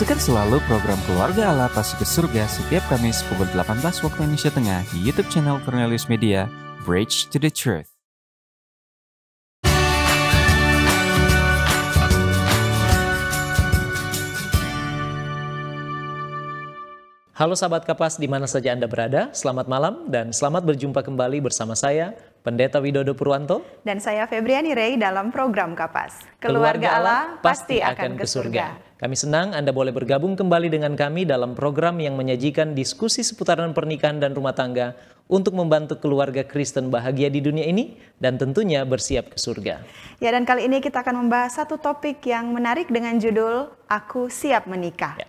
Saksikan selalu program Keluarga Allah Pasti ke Surga setiap Kamis pukul 18 waktu Indonesia Tengah di YouTube channel Cornelius Media, Bridge to the Truth. Halo sahabat kapas di mana saja Anda berada, selamat malam dan selamat berjumpa kembali bersama saya, Pendeta Widodo Purwanto. Dan saya Febriani Rey dalam program kapas. Keluarga, Keluarga Allah pasti akan ke surga. surga. Kami senang Anda boleh bergabung kembali dengan kami dalam program yang menyajikan diskusi seputaran pernikahan dan rumah tangga untuk membantu keluarga Kristen bahagia di dunia ini dan tentunya bersiap ke surga. Ya dan kali ini kita akan membahas satu topik yang menarik dengan judul Aku Siap Menikah. Ya.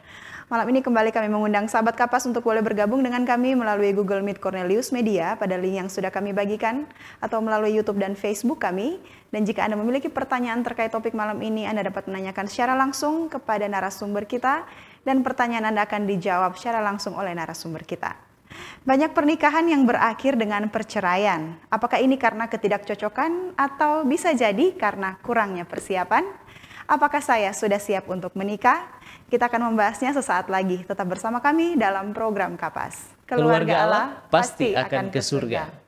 Malam ini kembali kami mengundang sahabat kapas untuk boleh bergabung dengan kami melalui Google Meet Cornelius Media pada link yang sudah kami bagikan atau melalui YouTube dan Facebook kami. Dan jika Anda memiliki pertanyaan terkait topik malam ini, Anda dapat menanyakan secara langsung kepada narasumber kita dan pertanyaan Anda akan dijawab secara langsung oleh narasumber kita. Banyak pernikahan yang berakhir dengan perceraian. Apakah ini karena ketidakcocokan atau bisa jadi karena kurangnya persiapan? Apakah saya sudah siap untuk menikah? Kita akan membahasnya sesaat lagi. Tetap bersama kami dalam program Kapas. Keluarga, Keluarga Allah pasti akan ke surga. Ke surga.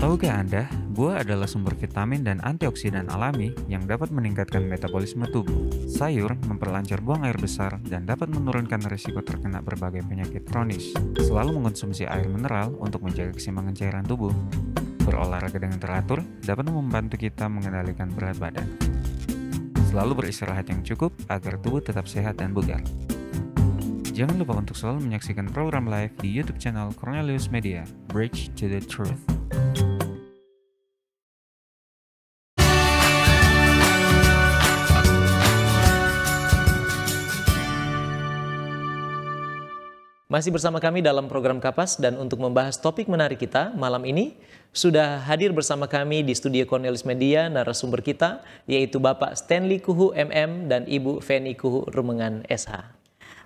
Tahukah Anda, buah adalah sumber vitamin dan antioksidan alami yang dapat meningkatkan metabolisme tubuh. Sayur memperlancar buang air besar dan dapat menurunkan risiko terkena berbagai penyakit kronis. Selalu mengonsumsi air mineral untuk menjaga keseimbangan cairan tubuh. Berolahraga dengan teratur dapat membantu kita mengendalikan berat badan. Selalu beristirahat yang cukup agar tubuh tetap sehat dan bugar. Jangan lupa untuk selalu menyaksikan program live di YouTube channel Cornelius Media, Bridge to the Truth. Masih bersama kami dalam program Kapas dan untuk membahas topik menarik kita malam ini sudah hadir bersama kami di studio Cornelis Media narasumber kita yaitu Bapak Stanley Kuhu MM dan Ibu Feni Kuhu Rumengan SH.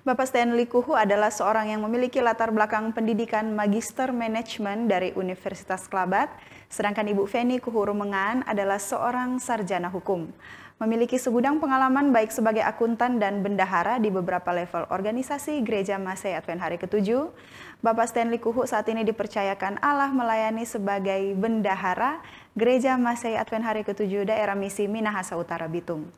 Bapak Stanley Kuhu adalah seorang yang memiliki latar belakang pendidikan Magister Manajemen dari Universitas Kelabat, sedangkan Ibu Feni Kuhu Rumengan adalah seorang sarjana hukum memiliki segudang pengalaman baik sebagai akuntan dan bendahara di beberapa level organisasi Gereja Masehi Advent Hari Ketujuh. Bapak Stanley Kuhu saat ini dipercayakan Allah melayani sebagai bendahara Gereja Masehi Advent Hari Ketujuh daerah misi Minahasa Utara Bitung.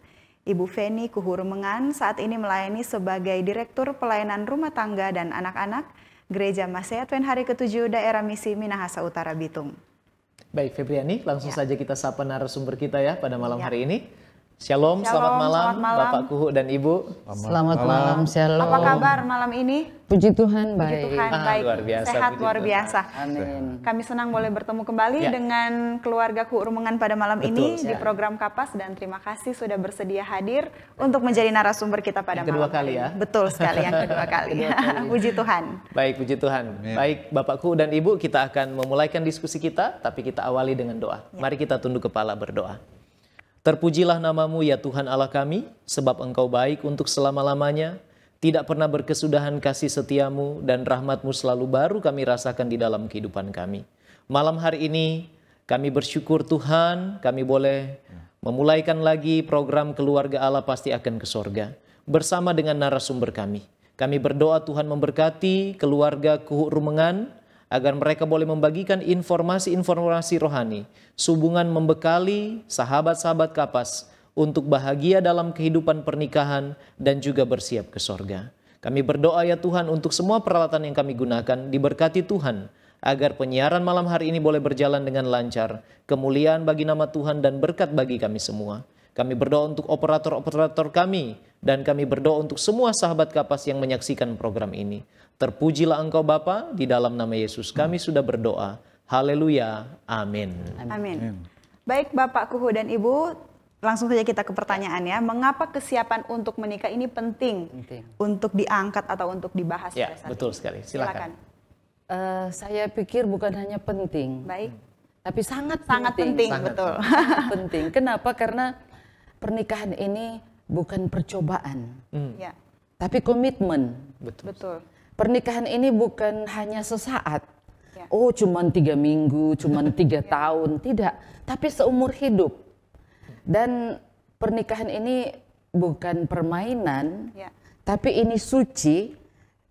Ibu Feni Kuhurmengan saat ini melayani sebagai Direktur Pelayanan Rumah Tangga dan Anak-anak Gereja Masehi Advent Hari Ketujuh daerah misi Minahasa Utara Bitung. Baik, Febriani, langsung ya. saja kita sapa narasumber kita ya pada malam ya. hari ini. Shalom, Shalom selamat, malam, selamat malam Bapak Kuhu dan Ibu. Selamat, selamat malam. malam, Shalom. Apa kabar malam ini? Puji Tuhan, baik. Puji Tuhan, ah, baik. Luar biasa, Sehat puji luar biasa. Tuhan. Amin. Kami senang boleh bertemu kembali ya. dengan keluarga Kuhu Rumengan pada malam Betul, ini ya. di program Kapas dan terima kasih sudah bersedia hadir untuk menjadi narasumber kita pada yang kedua malam. kali ya. Betul sekali yang kedua kali. puji Tuhan. Baik, puji Tuhan. Ya. Baik, Bapak Kuhu dan Ibu, kita akan memulaikan diskusi kita tapi kita awali dengan doa. Ya. Mari kita tunduk kepala berdoa. Terpujilah namamu ya Tuhan Allah kami, sebab engkau baik untuk selama-lamanya, tidak pernah berkesudahan kasih setiamu dan rahmatmu selalu baru kami rasakan di dalam kehidupan kami. Malam hari ini kami bersyukur Tuhan kami boleh memulaikan lagi program keluarga Allah pasti akan ke sorga bersama dengan narasumber kami. Kami berdoa Tuhan memberkati keluarga Kuhurumengan, agar mereka boleh membagikan informasi-informasi rohani, subungan membekali sahabat-sahabat kapas untuk bahagia dalam kehidupan pernikahan dan juga bersiap ke sorga. Kami berdoa ya Tuhan untuk semua peralatan yang kami gunakan diberkati Tuhan agar penyiaran malam hari ini boleh berjalan dengan lancar, kemuliaan bagi nama Tuhan dan berkat bagi kami semua. Kami berdoa untuk operator-operator kami dan kami berdoa untuk semua sahabat kapas yang menyaksikan program ini. Terpujilah engkau Bapa di dalam nama Yesus kami sudah berdoa. Haleluya. Amin. Amin. Baik Bapak Kuhu dan Ibu, langsung saja kita ke pertanyaannya. Mengapa kesiapan untuk menikah ini penting, penting. untuk diangkat atau untuk dibahas? Ya, betul ini? sekali. Silakan. Silakan. Uh, saya pikir bukan hanya penting. Baik. Tapi sangat sangat penting, penting sangat betul. penting. Kenapa? Karena pernikahan ini bukan percobaan. Hmm. Ya. Tapi komitmen. Betul. Betul pernikahan ini bukan hanya sesaat. Ya. Oh, cuma tiga minggu, cuma tiga ya. tahun, tidak. Tapi seumur hidup. Dan pernikahan ini bukan permainan, ya. tapi ini suci.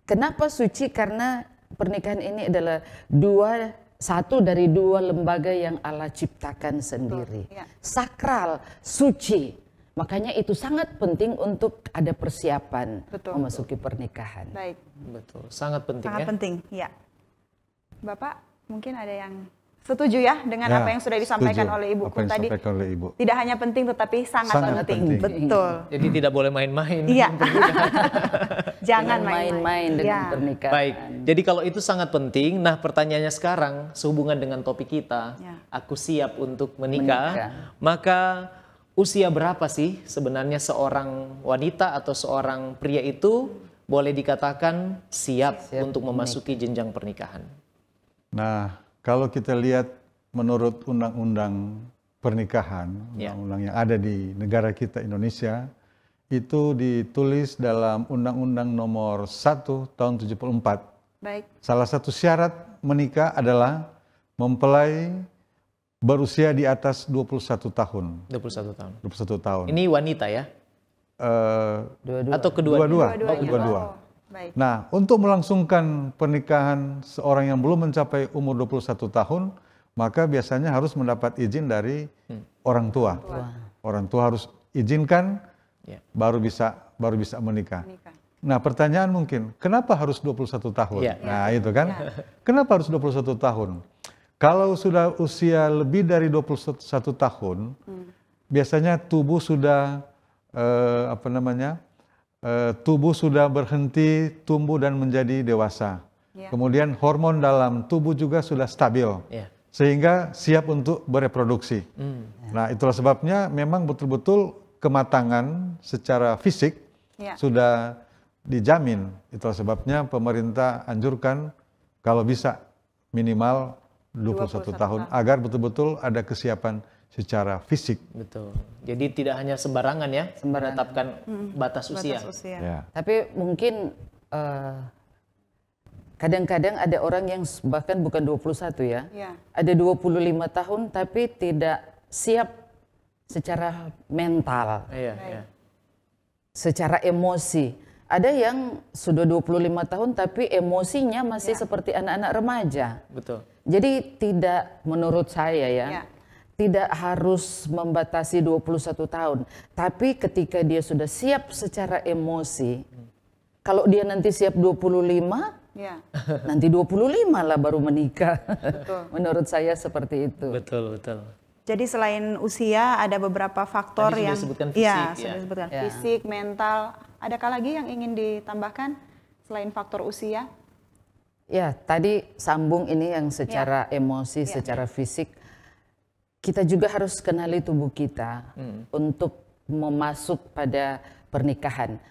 Kenapa suci? Karena pernikahan ini adalah dua satu dari dua lembaga yang Allah ciptakan sendiri. Ya. Sakral, suci Makanya itu sangat penting untuk ada persiapan Betul. memasuki pernikahan. Baik. Betul. Sangat penting sangat ya. penting, ya. Bapak mungkin ada yang setuju ya dengan ya, apa yang sudah disampaikan setuju. oleh Ibu Kun tadi. Oleh Ibu. Tidak hanya penting tetapi sangat, sangat penting. penting. Betul. Jadi tidak boleh main-main. Iya. Jangan main-main dengan ya. pernikahan. Baik. Jadi kalau itu sangat penting, nah pertanyaannya sekarang sehubungan dengan topik kita, ya. aku siap untuk menikah, menikah. maka usia berapa sih sebenarnya seorang wanita atau seorang pria itu boleh dikatakan siap, siap untuk memasuki jenjang pernikahan? Nah, kalau kita lihat menurut undang-undang pernikahan, ya. undang-undang ya. yang ada di negara kita Indonesia, itu ditulis dalam Undang-Undang Nomor 1 Tahun 74. Baik. Salah satu syarat menikah adalah mempelai berusia di atas 21 tahun. 21 tahun. 21 tahun. Ini wanita ya? Uh, eh, dua -dua. Atau kedua? Dua-dua. Oh, kedua-dua. Ya. Oh, baik. Nah, untuk melangsungkan pernikahan seorang yang belum mencapai umur 21 tahun, maka biasanya harus mendapat izin dari hmm. orang tua. Orang tua, orang tua harus izinkan yeah. baru bisa baru bisa menikah. menikah. Nah, pertanyaan mungkin, kenapa harus 21 tahun? Yeah. Nah, yeah. itu kan. Yeah. Kenapa harus 21 tahun? Kalau sudah usia lebih dari 21 tahun, hmm. biasanya tubuh sudah eh, apa namanya? Eh, tubuh sudah berhenti tumbuh dan menjadi dewasa. Yeah. Kemudian hormon dalam tubuh juga sudah stabil. Yeah. Sehingga siap untuk bereproduksi. Mm. Nah, itulah sebabnya memang betul-betul kematangan secara fisik yeah. sudah dijamin. Itulah sebabnya pemerintah anjurkan kalau bisa minimal 21, 21 tahun agar betul-betul ada kesiapan secara fisik. Betul. Jadi tidak hanya sembarangan ya sembarangan. menetapkan hmm. batas usia. Batas usia. Ya. Tapi mungkin kadang eh, kadang-kadang ada orang yang bahkan bukan 21 ya. ya. Ada 25 tahun tapi tidak siap secara mental. Iya, iya. Secara emosi. Ada yang sudah 25 tahun tapi emosinya masih ya. seperti anak-anak remaja. Betul jadi tidak menurut saya ya, ya. tidak harus membatasi 21 tahun, tapi ketika dia sudah siap secara emosi, kalau dia nanti siap 25, ya. nanti 25 lah baru menikah. Betul. menurut saya seperti itu. Betul, betul. Jadi selain usia ada beberapa faktor Tadi yang disebutkan ya, fisik, ya, ya. sudah disebutkan ya. fisik, mental. Adakah lagi yang ingin ditambahkan selain faktor usia? Ya, tadi sambung ini yang secara ya. emosi, ya. secara fisik, kita juga harus kenali tubuh kita hmm. untuk memasuk pada pernikahan.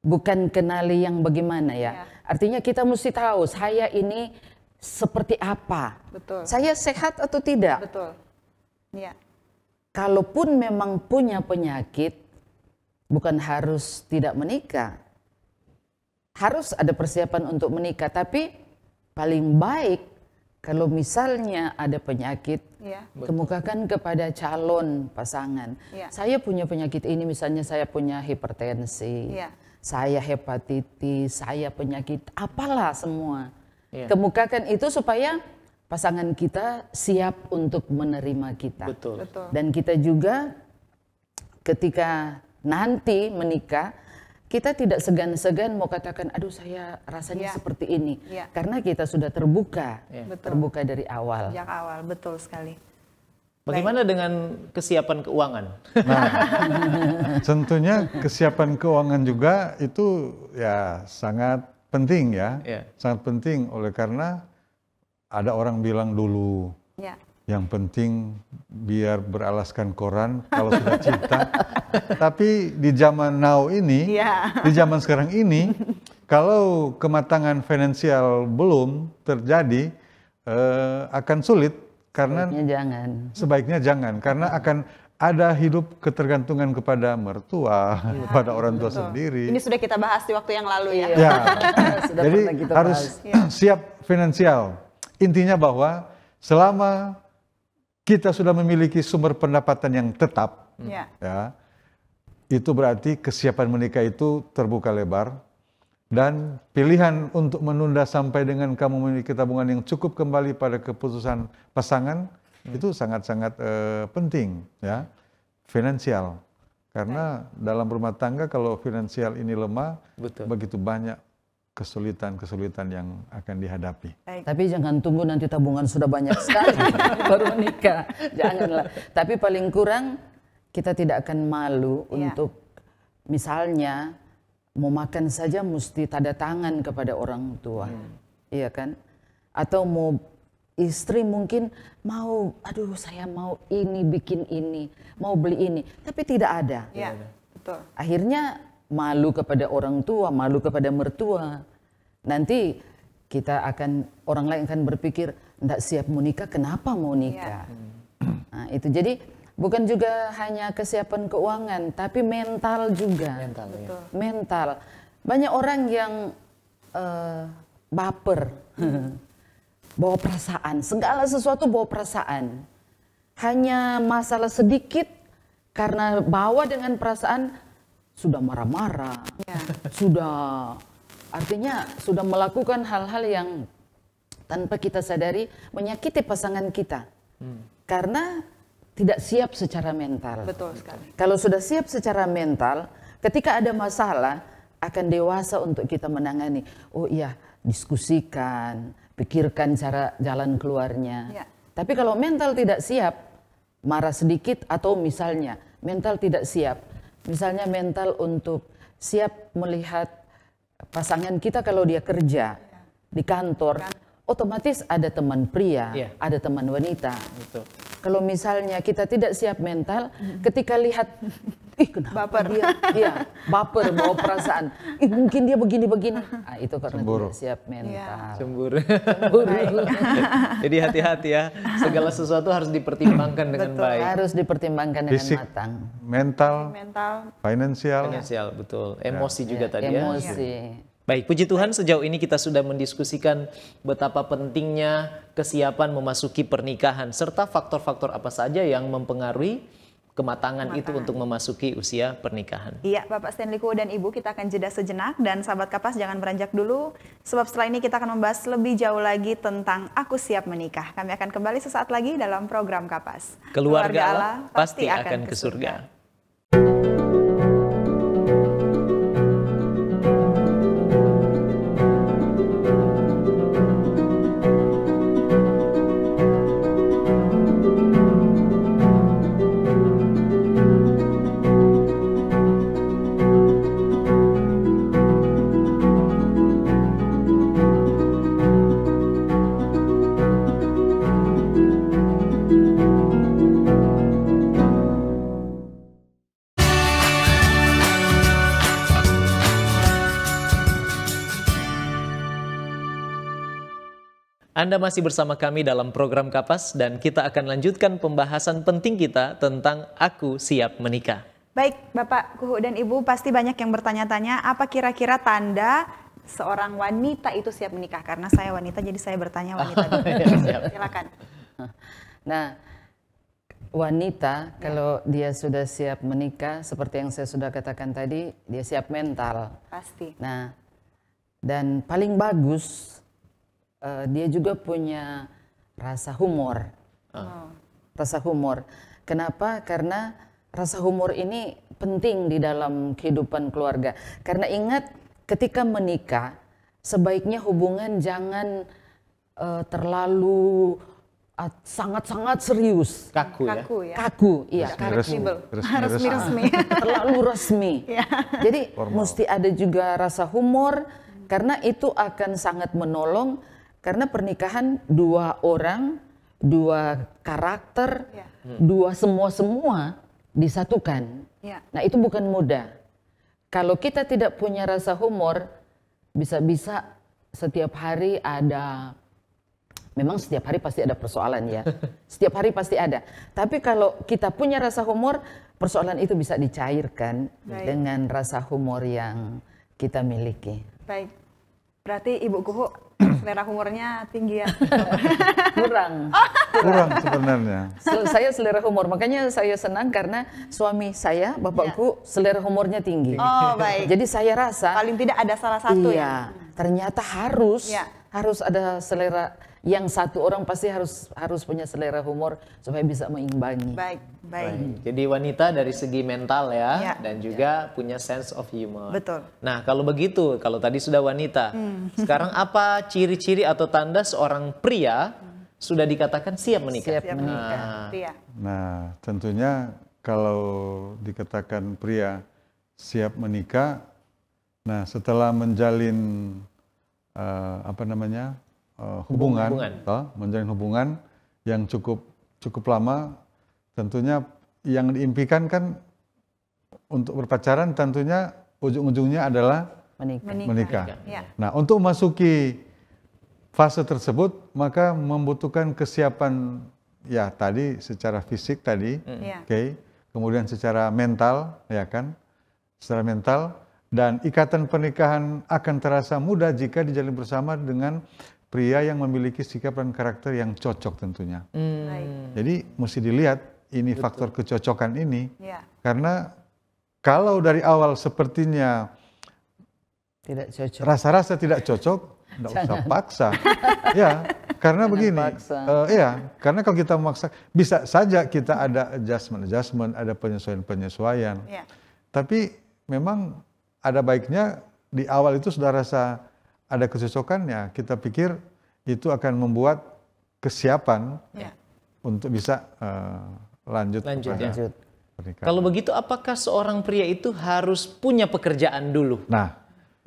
Bukan kenali yang bagaimana ya. ya. Artinya kita mesti tahu saya ini seperti apa. Betul. Saya sehat atau tidak. Betul. Ya. Kalaupun memang punya penyakit, bukan harus tidak menikah harus ada persiapan untuk menikah, tapi paling baik kalau misalnya ada penyakit, ya. kemukakan kepada calon pasangan. Ya. Saya punya penyakit ini, misalnya saya punya hipertensi, ya. saya hepatitis, saya penyakit apalah semua. Ya. Kemukakan itu supaya pasangan kita siap untuk menerima kita. Betul. Dan kita juga ketika nanti menikah, kita tidak segan-segan mau katakan aduh saya rasanya ya. seperti ini ya. karena kita sudah terbuka ya. terbuka dari awal sejak awal betul sekali Bagaimana Baik. dengan kesiapan keuangan? Nah, tentunya kesiapan keuangan juga itu ya sangat penting ya, ya. sangat penting oleh karena ada orang bilang dulu, ya yang penting biar beralaskan koran kalau sudah cinta. Tapi di zaman now ini, yeah. di zaman sekarang ini, kalau kematangan finansial belum terjadi, eh, akan sulit karena sebaiknya jangan. Sebaiknya jangan karena akan ada hidup ketergantungan kepada mertua, ya, kepada orang tua betul. sendiri. Ini sudah kita bahas di waktu yang lalu ya. ya. Jadi harus bahas. siap finansial. Intinya bahwa selama kita sudah memiliki sumber pendapatan yang tetap, yeah. ya, itu berarti kesiapan menikah itu terbuka lebar dan pilihan untuk menunda sampai dengan kamu memiliki tabungan yang cukup kembali pada keputusan pasangan hmm. itu sangat-sangat uh, penting, ya, finansial. Karena dalam rumah tangga kalau finansial ini lemah, Betul. begitu banyak kesulitan-kesulitan yang akan dihadapi. Baik. Tapi jangan tunggu nanti tabungan sudah banyak sekali baru nikah. Janganlah. Tapi paling kurang kita tidak akan malu ya. untuk misalnya mau makan saja mesti tanda tangan kepada orang tua. Hmm. Iya kan? Atau mau istri mungkin mau aduh saya mau ini bikin ini, mau beli ini, tapi tidak ada. Ya, Akhirnya malu kepada orang tua, malu kepada mertua. Nanti kita akan orang lain akan berpikir tidak siap mau nikah, kenapa mau nikah? Iya. Hmm. Nah, itu jadi bukan juga hanya kesiapan keuangan, tapi mental juga. Mental. Ya. Mental. Banyak orang yang uh, baper, bawa perasaan, segala sesuatu bawa perasaan. Hanya masalah sedikit karena bawa dengan perasaan sudah marah-marah, ya. sudah artinya sudah melakukan hal-hal yang tanpa kita sadari menyakiti pasangan kita hmm. karena tidak siap secara mental. Betul sekali. Kalau sudah siap secara mental, ketika ada masalah akan dewasa untuk kita menangani. Oh iya, diskusikan, pikirkan cara jalan keluarnya. Ya. Tapi kalau mental tidak siap, marah sedikit atau misalnya mental tidak siap, Misalnya mental untuk siap melihat pasangan kita kalau dia kerja di kantor, otomatis ada teman pria, yeah. ada teman wanita. Betul. Kalau misalnya kita tidak siap mental, ketika lihat ih kenapa baper. dia iya baper bawa perasaan ih mungkin dia begini begini nah, itu karena cemburu. tidak siap iya. mental cemburu, cemburu. jadi hati-hati ya segala sesuatu harus dipertimbangkan dengan betul. baik harus dipertimbangkan Fisik, dengan matang mental mental finansial finansial betul ya. emosi ya. juga ya, tadi emosi. ya emosi iya. Baik, puji Tuhan sejauh ini kita sudah mendiskusikan betapa pentingnya kesiapan memasuki pernikahan serta faktor-faktor apa saja yang mempengaruhi kematangan, kematangan itu untuk memasuki usia pernikahan. Iya, Bapak Kuo dan Ibu, kita akan jeda sejenak dan sahabat kapas jangan beranjak dulu sebab setelah ini kita akan membahas lebih jauh lagi tentang aku siap menikah. Kami akan kembali sesaat lagi dalam program kapas. Keluarga, Keluarga Allah pasti akan ke surga. Ke surga. Anda masih bersama kami dalam program Kapas dan kita akan lanjutkan pembahasan penting kita tentang Aku Siap Menikah. Baik, Bapak, Kuhu dan Ibu pasti banyak yang bertanya-tanya apa kira-kira tanda seorang wanita itu siap menikah karena saya wanita jadi saya bertanya wanita iya, iya. Silakan. Nah, wanita kalau dia sudah siap menikah seperti yang saya sudah katakan tadi dia siap mental pasti nah dan paling bagus uh, dia juga punya rasa humor. Oh. Rasa humor. Kenapa? Karena rasa humor ini penting di dalam kehidupan keluarga. Karena ingat ketika menikah sebaiknya hubungan jangan uh, terlalu ah, sangat-sangat uh, serius. Kaku, ya? kaku ya. Kaku, iya. Resmi, resmi, resmi, resmi. Terlalu resmi. Iya. Jadi Formal. mesti ada juga rasa humor karena itu akan sangat menolong karena pernikahan dua orang, dua karakter, ya. dua semua-semua disatukan. Ya. Nah itu bukan mudah. Kalau kita tidak punya rasa humor, bisa-bisa setiap hari ada memang setiap hari pasti ada persoalan ya. Setiap hari pasti ada. Tapi kalau kita punya rasa humor, persoalan itu bisa dicairkan Baik. dengan rasa humor yang kita miliki. Baik. Berarti Ibu Kuhu selera humornya tinggi ya? kurang. kurang sebenarnya. Saya selera humor, makanya saya senang karena suami saya, bapakku ya. selera humornya tinggi. Oh baik. Jadi saya rasa paling tidak ada salah satu iya, ya. Ternyata harus ya. harus ada selera yang satu orang pasti harus harus punya selera humor supaya bisa mengimbangi. Baik, baik. baik. Jadi wanita dari segi mental ya, ya. dan ya. juga ya. punya sense of humor. Betul. Nah kalau begitu, kalau tadi sudah wanita, hmm. sekarang apa ciri-ciri atau tanda seorang pria sudah dikatakan siap menikah? Siap menikah. Nah, pria. nah tentunya kalau dikatakan pria siap menikah, nah setelah menjalin uh, apa namanya uh, hubungan, hubungan. Toh, menjalin hubungan yang cukup cukup lama, tentunya yang diimpikan kan untuk berpacaran tentunya ujung-ujungnya adalah menikah. menikah. menikah. Ya. Nah, untuk memasuki fase tersebut maka membutuhkan kesiapan ya tadi secara fisik tadi, mm. oke, okay. kemudian secara mental ya kan, secara mental dan ikatan pernikahan akan terasa mudah jika dijalin bersama dengan pria yang memiliki sikap dan karakter yang cocok tentunya. Hmm. Jadi mesti dilihat ini Betul. faktor kecocokan ini ya. karena kalau dari awal sepertinya tidak cocok. Rasa-rasa tidak cocok, enggak usah paksa. ya, karena Jangan begini. ya, Uh, ya, karena kalau kita memaksa bisa saja kita ada adjustment, adjustment, ada penyesuaian-penyesuaian. Ya. Tapi memang ada baiknya di awal itu sudah rasa ada ya kita pikir itu akan membuat kesiapan ya. untuk bisa uh, lanjut. Lanjut, ya. lanjut. Kalau begitu, apakah seorang pria itu harus punya pekerjaan dulu? Nah,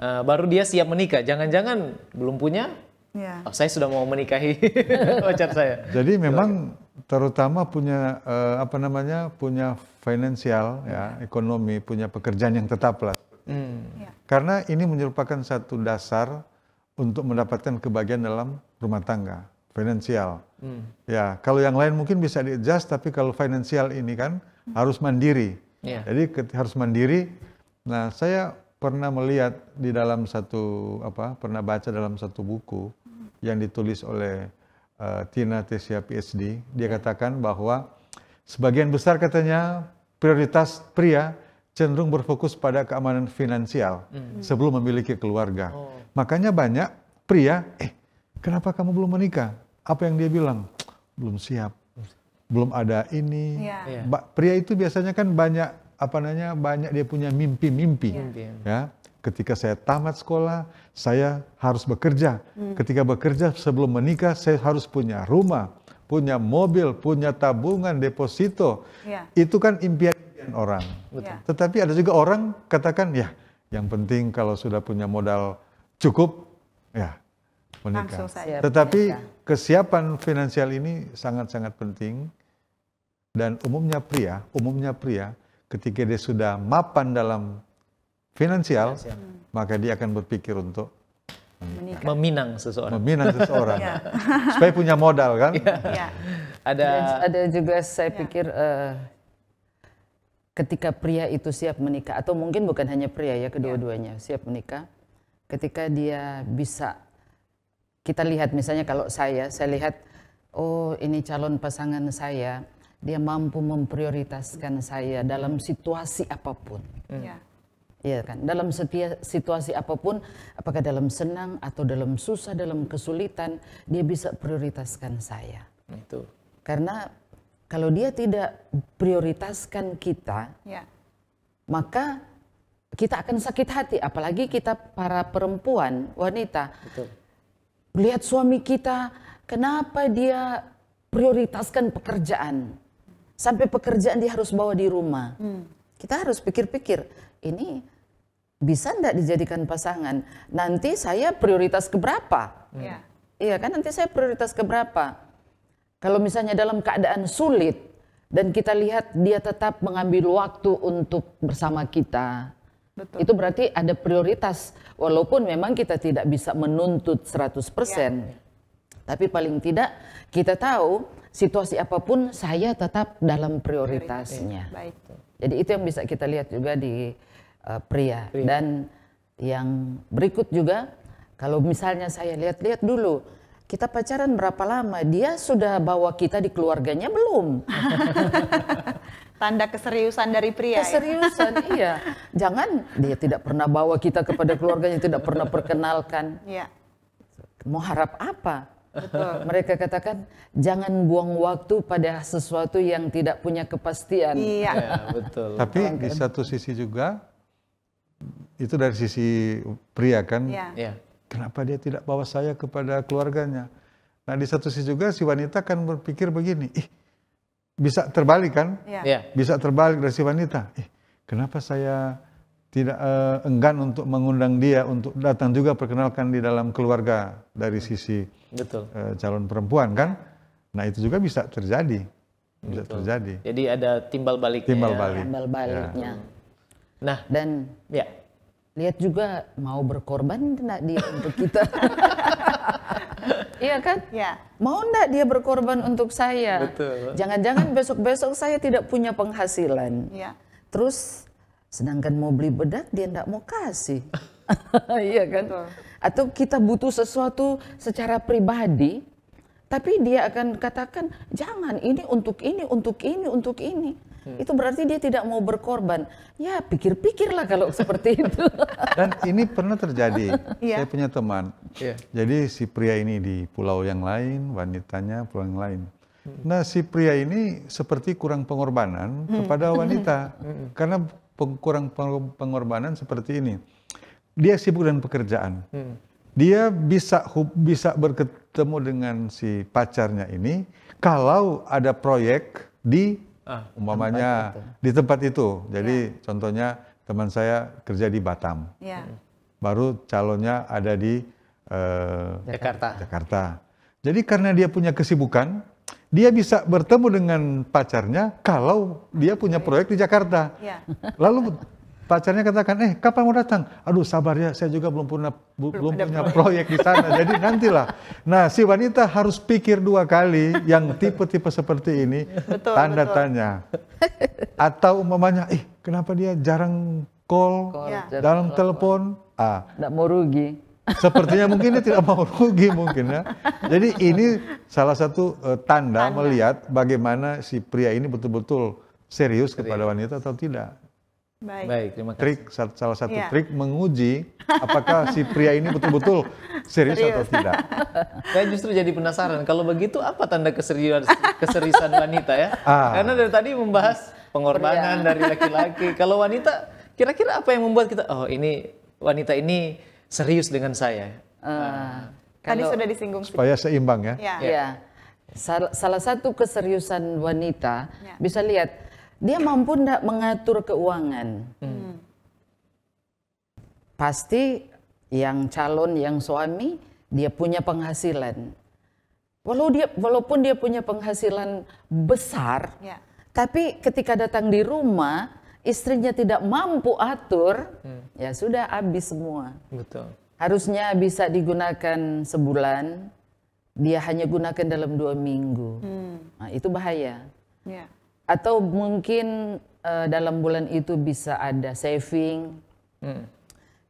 uh, baru dia siap menikah. Jangan-jangan belum punya? Ya. Oh, saya sudah mau menikahi pacar saya. Jadi memang terutama punya uh, apa namanya punya finansial ya ekonomi, punya pekerjaan yang tetap lah. Hmm. Ya. Karena ini merupakan satu dasar untuk mendapatkan kebahagiaan dalam rumah tangga, finansial. Hmm. Ya, kalau yang lain mungkin bisa di-adjust, tapi kalau finansial ini kan harus mandiri. Yeah. Jadi harus mandiri. Nah, saya pernah melihat di dalam satu apa, pernah baca dalam satu buku yang ditulis oleh uh, Tina Tesia PhD. Dia iya. katakan bahwa sebagian besar katanya prioritas pria cenderung berfokus pada keamanan finansial hmm. sebelum memiliki keluarga. Oh. Makanya banyak pria, eh kenapa kamu belum menikah? Apa yang dia bilang? Belum siap, belum ada ini. Yeah. Yeah. Pria itu biasanya kan banyak apa namanya banyak dia punya mimpi-mimpi, yeah. Iya. ya ketika saya tamat sekolah, saya harus bekerja. Mm. Ketika bekerja sebelum menikah, saya harus punya rumah, punya mobil, punya tabungan, deposito. Yeah. Itu kan impian orang. Betul. Ya. Tetapi ada juga orang katakan ya yang penting kalau sudah punya modal cukup ya menikah. Tetapi menikah. kesiapan finansial ini sangat-sangat penting dan umumnya pria, umumnya pria ketika dia sudah mapan dalam finansial, finansial. Hmm. maka dia akan berpikir untuk menikah. meminang seseorang. Meminang seseorang. Ya. Supaya punya modal kan? Ya. ya. Ada ada juga saya ya. pikir uh, ketika pria itu siap menikah atau mungkin bukan hanya pria ya, ya kedua-duanya siap menikah ketika dia bisa kita lihat misalnya kalau saya saya lihat oh ini calon pasangan saya dia mampu memprioritaskan saya dalam situasi apapun hmm. ya Iya kan, dalam setiap situasi apapun, apakah dalam senang atau dalam susah, dalam kesulitan, dia bisa prioritaskan saya. Nah, itu. Karena kalau dia tidak prioritaskan kita, ya. maka kita akan sakit hati. Apalagi kita para perempuan, wanita, Betul. lihat suami kita, kenapa dia prioritaskan pekerjaan sampai pekerjaan dia harus bawa di rumah. Hmm. Kita harus pikir-pikir ini bisa tidak dijadikan pasangan. Nanti saya prioritas keberapa? Hmm. Ya. Iya kan nanti saya prioritas keberapa? Kalau misalnya dalam keadaan sulit dan kita lihat dia tetap mengambil waktu untuk bersama kita, Betul. Itu berarti ada prioritas walaupun memang kita tidak bisa menuntut 100%. Ya, ya. Tapi paling tidak kita tahu situasi apapun saya tetap dalam prioritasnya. Jadi itu yang bisa kita lihat juga di uh, pria. pria. Dan yang berikut juga kalau misalnya saya lihat-lihat dulu kita pacaran berapa lama? Dia sudah bawa kita di keluarganya belum? Tanda keseriusan dari pria. Ya? Keseriusan, ya? iya. Jangan dia tidak pernah bawa kita kepada keluarganya, tidak pernah perkenalkan. Iya. Mau harap apa? Betul. Mereka katakan jangan buang waktu pada sesuatu yang tidak punya kepastian. Iya, ya, betul. Tapi di satu gitu. sisi juga itu dari sisi pria kan. Iya. Ya Kenapa dia tidak bawa saya kepada keluarganya? Nah di satu sisi juga si wanita kan berpikir begini, ih bisa terbalik kan? Yeah. Iya. Bisa terbalik dari si wanita. Ih, kenapa saya tidak uh, enggan untuk mengundang dia untuk datang juga perkenalkan di dalam keluarga dari sisi Betul. Uh, calon perempuan kan? Nah itu juga bisa terjadi, bisa Betul. terjadi. Jadi ada timbal baliknya. Timbal balik. Timbal ya. baliknya. Ya. Nah dan ya lihat juga mau berkorban enggak dia untuk kita. iya kan? Ya. Mau enggak dia berkorban untuk saya? Betul. Jangan-jangan besok-besok saya tidak punya penghasilan. Ya. Terus sedangkan mau beli bedak dia enggak mau kasih. iya kan? Betul. Atau kita butuh sesuatu secara pribadi tapi dia akan katakan jangan ini untuk ini untuk ini untuk ini. Hmm. Itu berarti dia tidak mau berkorban. Ya pikir-pikirlah kalau seperti itu. Dan ini pernah terjadi. yeah. Saya punya teman. Yeah. Jadi si pria ini di pulau yang lain, wanitanya pulau yang lain. Hmm. Nah si pria ini seperti kurang pengorbanan hmm. kepada hmm. wanita. Hmm. Karena kurang pengorbanan seperti ini. Dia sibuk dengan pekerjaan. Hmm. Dia bisa bisa berketemu dengan si pacarnya ini kalau ada proyek di ah, umpamanya di tempat itu. Jadi ya. contohnya teman saya kerja di Batam, ya. baru calonnya ada di uh, Jakarta. Jakarta. Jadi karena dia punya kesibukan, dia bisa bertemu dengan pacarnya kalau dia punya proyek di Jakarta. Ya. Lalu pacarnya katakan, eh kapan mau datang? Aduh sabar ya, saya juga belum punya bu, belum, belum punya proyek. proyek di sana, jadi nantilah. Nah si wanita harus pikir dua kali yang tipe-tipe seperti ini, betul, tanda betul. tanya. Atau umpamanya, eh kenapa dia jarang call, call ya. dalam telepon? telepon. Ah, tidak mau rugi. Sepertinya mungkin dia tidak mau rugi mungkin ya. Jadi ini salah satu uh, tanda, tanda melihat bagaimana si pria ini betul-betul serius, serius kepada wanita atau tidak. Baik. Baik, terima kasih. Trik salah satu ya. trik menguji apakah si pria ini betul-betul serius, serius atau tidak. Saya justru jadi penasaran kalau begitu apa tanda keseriusan keseriusan wanita ya? Ah. Karena dari tadi membahas pengorbanan pria. dari laki-laki. Kalau wanita kira-kira apa yang membuat kita oh ini wanita ini serius dengan saya? Uh, kalau, Tadi sudah disinggung supaya seimbang ya. Ya. Iya. ya. Salah, salah satu keseriusan wanita ya. bisa lihat dia mampu tidak mengatur keuangan. Hmm. Pasti yang calon, yang suami, dia punya penghasilan. Walau dia, walaupun dia punya penghasilan besar, ya. tapi ketika datang di rumah, istrinya tidak mampu atur, hmm. ya sudah habis semua. Betul. Harusnya bisa digunakan sebulan, dia hanya gunakan dalam dua minggu. Hmm. Nah, itu bahaya. Ya atau mungkin uh, dalam bulan itu bisa ada saving hmm.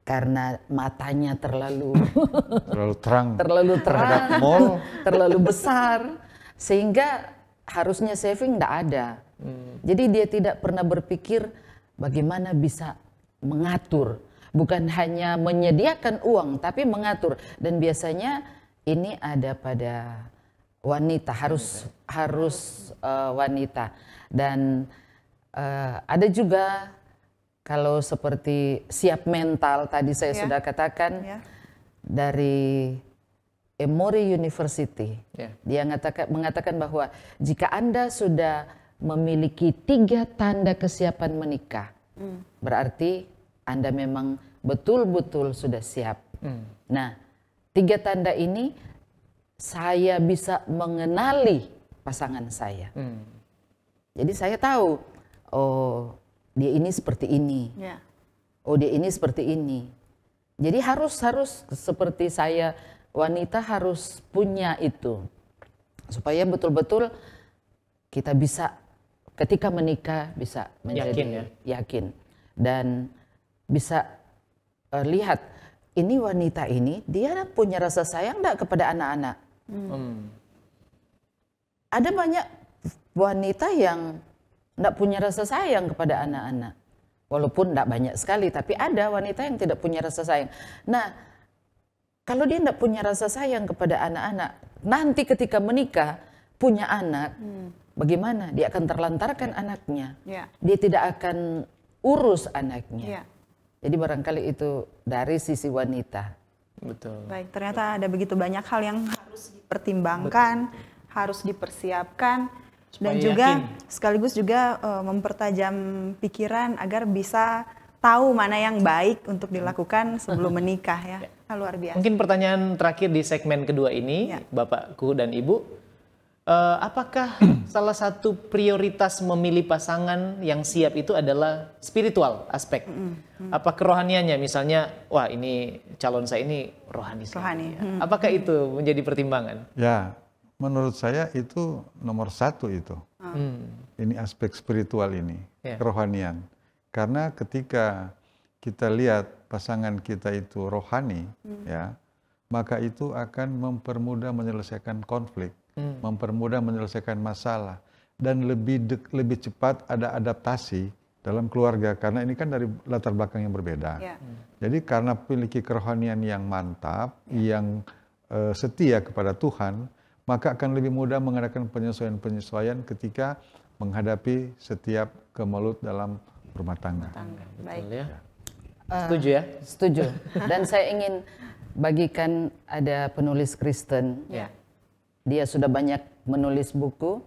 karena matanya terlalu terlalu terang terlalu terang terlalu besar sehingga harusnya saving tidak ada hmm. jadi dia tidak pernah berpikir bagaimana bisa mengatur bukan hanya menyediakan uang tapi mengatur dan biasanya ini ada pada wanita harus wanita. harus uh, wanita dan uh, ada juga kalau seperti siap mental tadi saya yeah. sudah katakan yeah. dari Emory University yeah. dia mengatakan, mengatakan bahwa jika anda sudah memiliki tiga tanda kesiapan menikah mm. berarti anda memang betul-betul sudah siap. Mm. Nah tiga tanda ini saya bisa mengenali pasangan saya. Hmm. Jadi saya tahu, oh dia ini seperti ini, yeah. oh dia ini seperti ini. Jadi harus harus seperti saya wanita harus punya itu supaya betul-betul kita bisa ketika menikah bisa menjadi yakin, ya? yakin dan bisa uh, lihat ini wanita ini dia punya rasa sayang tidak kepada anak-anak Hmm. hmm. Ada banyak wanita yang tidak punya rasa sayang kepada anak-anak. Walaupun tidak banyak sekali, tapi ada wanita yang tidak punya rasa sayang. Nah, kalau dia tidak punya rasa sayang kepada anak-anak, nanti ketika menikah, punya anak, hmm. bagaimana? Dia akan terlantarkan yeah. anaknya. Yeah. Dia tidak akan urus anaknya. Yeah. Jadi barangkali itu dari sisi wanita. Betul. Baik, ternyata Betul. ada begitu banyak hal yang harus dipertimbangkan, Betul. harus dipersiapkan Supaya dan juga yakin. sekaligus juga uh, mempertajam pikiran agar bisa tahu mana yang baik untuk dilakukan sebelum menikah ya. ya. Nah, luar biasa. Mungkin pertanyaan terakhir di segmen kedua ini, ya. Bapakku dan Ibu Uh, apakah salah satu prioritas memilih pasangan yang siap itu adalah spiritual aspek? Mm -hmm. Apa kerohaniannya? Misalnya, wah ini calon saya ini rohani. Rohani. Ya. Apakah itu menjadi pertimbangan? Ya, menurut saya itu nomor satu itu. Mm. Ini aspek spiritual ini, yeah. kerohanian. Karena ketika kita lihat pasangan kita itu rohani, mm. ya, maka itu akan mempermudah menyelesaikan konflik. Hmm. mempermudah menyelesaikan masalah dan lebih dek, lebih cepat ada adaptasi dalam keluarga karena ini kan dari latar belakang yang berbeda. Yeah. Hmm. Jadi karena memiliki kerohanian yang mantap, yeah. yang uh, setia kepada Tuhan, maka akan lebih mudah mengadakan penyesuaian-penyesuaian ketika menghadapi setiap kemelut dalam rumah tangga. tangga. Baik. Ya. ya. setuju ya? Setuju. Dan saya ingin bagikan ada penulis Kristen. Yeah dia sudah banyak menulis buku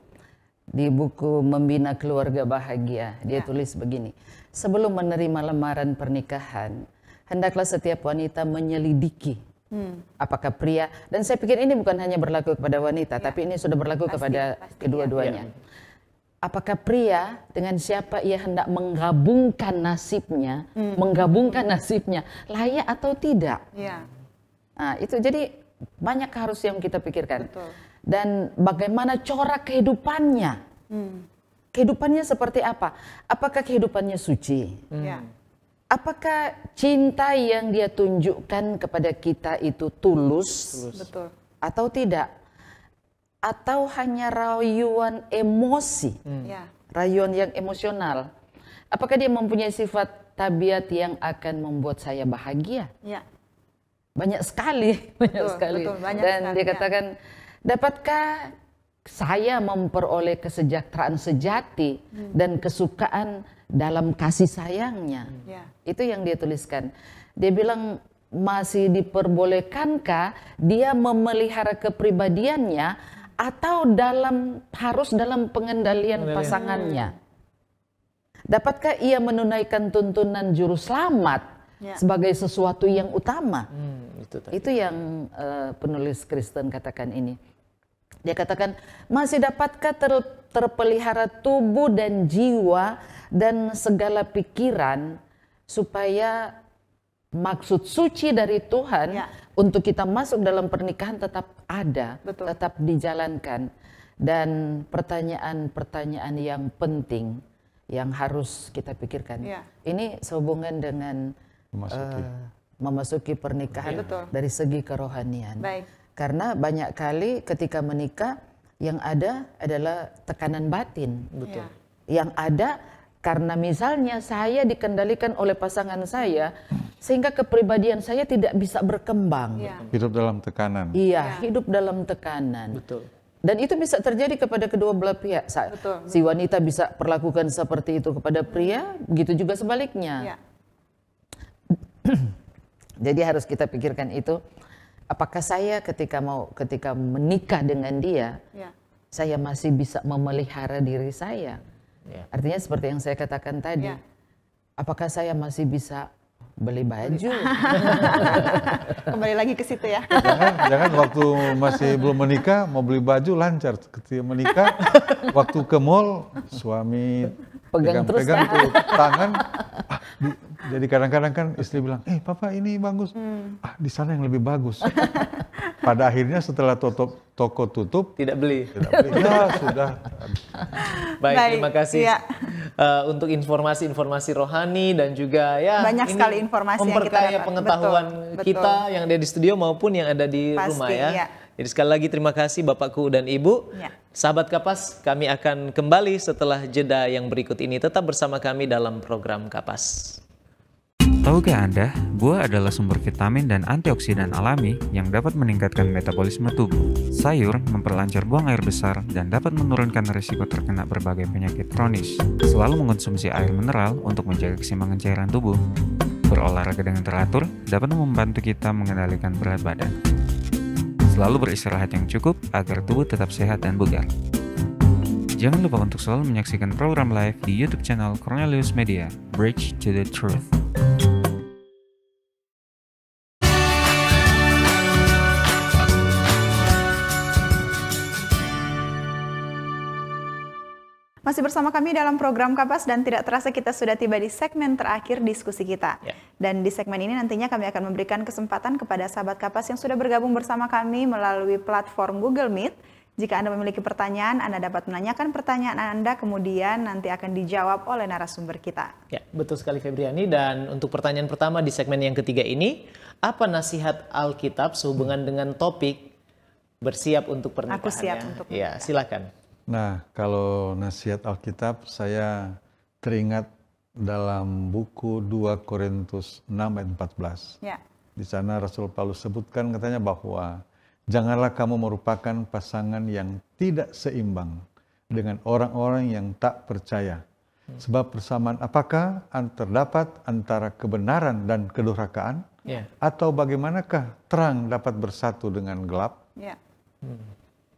di buku Membina Keluarga Bahagia. Dia ya. tulis begini, sebelum menerima lamaran pernikahan, hendaklah setiap wanita menyelidiki hmm. apakah pria dan saya pikir ini bukan hanya berlaku kepada wanita, ya. tapi ini sudah berlaku pasti, kepada kedua-duanya. Ya. Apakah pria dengan siapa ia hendak menggabungkan nasibnya, hmm. menggabungkan nasibnya layak atau tidak? Ya. Nah, itu jadi banyak harus yang kita pikirkan. Betul dan bagaimana corak kehidupannya. Hmm. Kehidupannya seperti apa? Apakah kehidupannya suci? Hmm. Ya. Apakah cinta yang dia tunjukkan kepada kita itu tulus, tulus. atau tidak? Atau hanya rayuan emosi, hmm. Ya. rayuan yang emosional? Apakah dia mempunyai sifat tabiat yang akan membuat saya bahagia? Ya. Banyak sekali, banyak betul, sekali. Betul, banyak Dan sekali, dikatakan ya. Dapatkah saya memperoleh kesejahteraan sejati hmm. dan kesukaan dalam kasih sayangnya. Hmm. Yeah. Itu yang dia tuliskan. Dia bilang masih diperbolehkankah dia memelihara kepribadiannya atau dalam harus dalam pengendalian pasangannya? Hmm. Dapatkah ia menunaikan tuntunan juru selamat ya. sebagai sesuatu yang utama. Hmm, itu, tadi. itu yang uh, penulis Kristen katakan ini. Dia katakan, masih dapatkah ter terpelihara tubuh dan jiwa dan segala pikiran supaya maksud suci dari Tuhan ya. untuk kita masuk dalam pernikahan tetap ada, Betul. tetap dijalankan. Dan pertanyaan-pertanyaan yang penting yang harus kita pikirkan. Ya. Ini sehubungan dengan memasuki, uh, memasuki pernikahan ya. dari segi kerohanian. Baik. Karena banyak kali ketika menikah yang ada adalah tekanan batin. Betul. Ya. Yang ada karena misalnya saya dikendalikan oleh pasangan saya sehingga kepribadian saya tidak bisa berkembang. Ya. Hidup dalam tekanan. Iya, ya. hidup dalam tekanan. Betul. Dan itu bisa terjadi kepada kedua belah pihak. Betul, si wanita bisa perlakukan seperti itu kepada pria, begitu juga sebaliknya. Ya. Jadi harus kita pikirkan itu apakah saya ketika mau ketika menikah dengan dia ya. saya masih bisa memelihara diri saya. Ya. Artinya seperti yang saya katakan tadi. Ya. Apakah saya masih bisa beli baju. Kembali lagi ke situ ya. Jangan, jangan waktu masih belum menikah mau beli baju lancar. Ketika menikah, waktu ke mall suami pegang, pegang terus pegang Tuh, tangan ah, di, jadi kadang-kadang kan istri bilang eh papa ini bagus hmm. ah di sana yang lebih bagus pada akhirnya setelah tutup toko tutup tidak beli tidak beli ya sudah baik, baik terima kasih ya. uh, untuk informasi-informasi rohani dan juga ya banyak sekali informasi memperkaya yang kita pengetahuan betul, kita yang ada di studio maupun yang ada di Pasti, rumah ya. ya jadi sekali lagi terima kasih bapakku dan ibu ya. Sahabat Kapas, kami akan kembali setelah jeda yang berikut ini. Tetap bersama kami dalam program Kapas. Tahukah Anda, buah adalah sumber vitamin dan antioksidan alami yang dapat meningkatkan metabolisme tubuh. Sayur memperlancar buang air besar dan dapat menurunkan risiko terkena berbagai penyakit kronis. Selalu mengonsumsi air mineral untuk menjaga keseimbangan cairan tubuh. Berolahraga dengan teratur dapat membantu kita mengendalikan berat badan. Selalu beristirahat yang cukup agar tubuh tetap sehat dan bugar. Jangan lupa untuk selalu menyaksikan program live di YouTube channel Cornelius Media, Bridge to the Truth. Masih bersama kami dalam program Kapas dan tidak terasa kita sudah tiba di segmen terakhir diskusi kita. Ya. Dan di segmen ini nantinya kami akan memberikan kesempatan kepada sahabat Kapas yang sudah bergabung bersama kami melalui platform Google Meet. Jika Anda memiliki pertanyaan, Anda dapat menanyakan pertanyaan Anda kemudian nanti akan dijawab oleh narasumber kita. Ya, betul sekali Febriani dan untuk pertanyaan pertama di segmen yang ketiga ini, apa nasihat Alkitab sehubungan dengan topik bersiap untuk pernikahan? Aku siap ya? untuk. Pernikahan. Ya, silakan. Nah, kalau nasihat Alkitab saya teringat dalam buku 2 Korintus 6 ayat 14. Ya. Di sana Rasul Paulus sebutkan katanya bahwa janganlah kamu merupakan pasangan yang tidak seimbang dengan orang-orang yang tak percaya. Hmm. Sebab persamaan apakah terdapat antara kebenaran dan kedurhakaan? Ya. Atau bagaimanakah terang dapat bersatu dengan gelap? Ya. Hmm.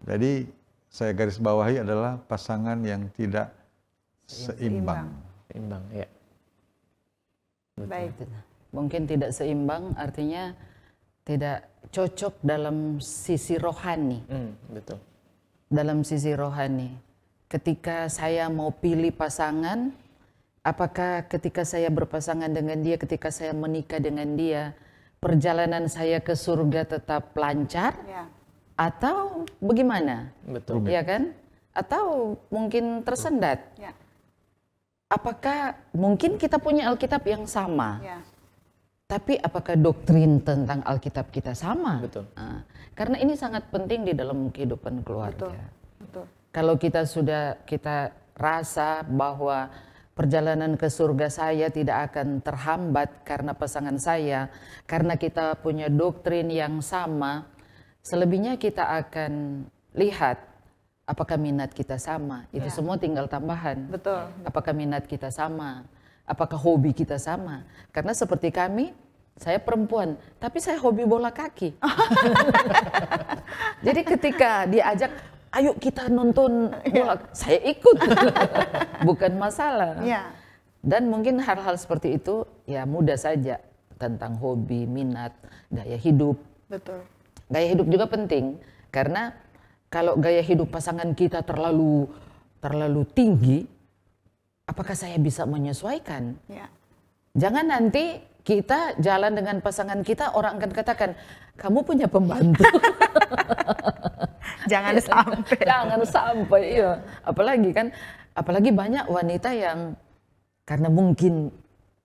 Jadi saya garis bawahi adalah pasangan yang tidak seimbang. Seimbang, ya. Baik. Mungkin tidak seimbang artinya tidak cocok dalam sisi rohani. Hmm, betul. Dalam sisi rohani. Ketika saya mau pilih pasangan, apakah ketika saya berpasangan dengan dia, ketika saya menikah dengan dia, perjalanan saya ke surga tetap lancar? Ya atau bagaimana? Betul. Ya kan? Atau mungkin tersendat. Ya. Apakah mungkin kita punya Alkitab yang sama? Ya. Tapi apakah doktrin tentang Alkitab kita sama? Betul. Nah, karena ini sangat penting di dalam kehidupan keluarga. Betul. Betul. Kalau kita sudah kita rasa bahwa perjalanan ke surga saya tidak akan terhambat karena pasangan saya, karena kita punya doktrin yang sama, Selebihnya kita akan lihat apakah minat kita sama. Itu ya. semua tinggal tambahan. Betul. Apakah minat kita sama? Apakah hobi kita sama? Karena seperti kami, saya perempuan, tapi saya hobi bola kaki. Jadi ketika diajak ayo kita nonton ya. bola, saya ikut, bukan masalah. Ya. Dan mungkin hal-hal seperti itu ya mudah saja tentang hobi, minat, gaya hidup. Betul. Gaya hidup juga penting karena kalau gaya hidup pasangan kita terlalu terlalu tinggi, apakah saya bisa menyesuaikan? Ya. Jangan nanti kita jalan dengan pasangan kita orang akan katakan kamu punya pembantu. Jangan iya. sampai. Jangan sampai, iya. Apalagi kan, apalagi banyak wanita yang karena mungkin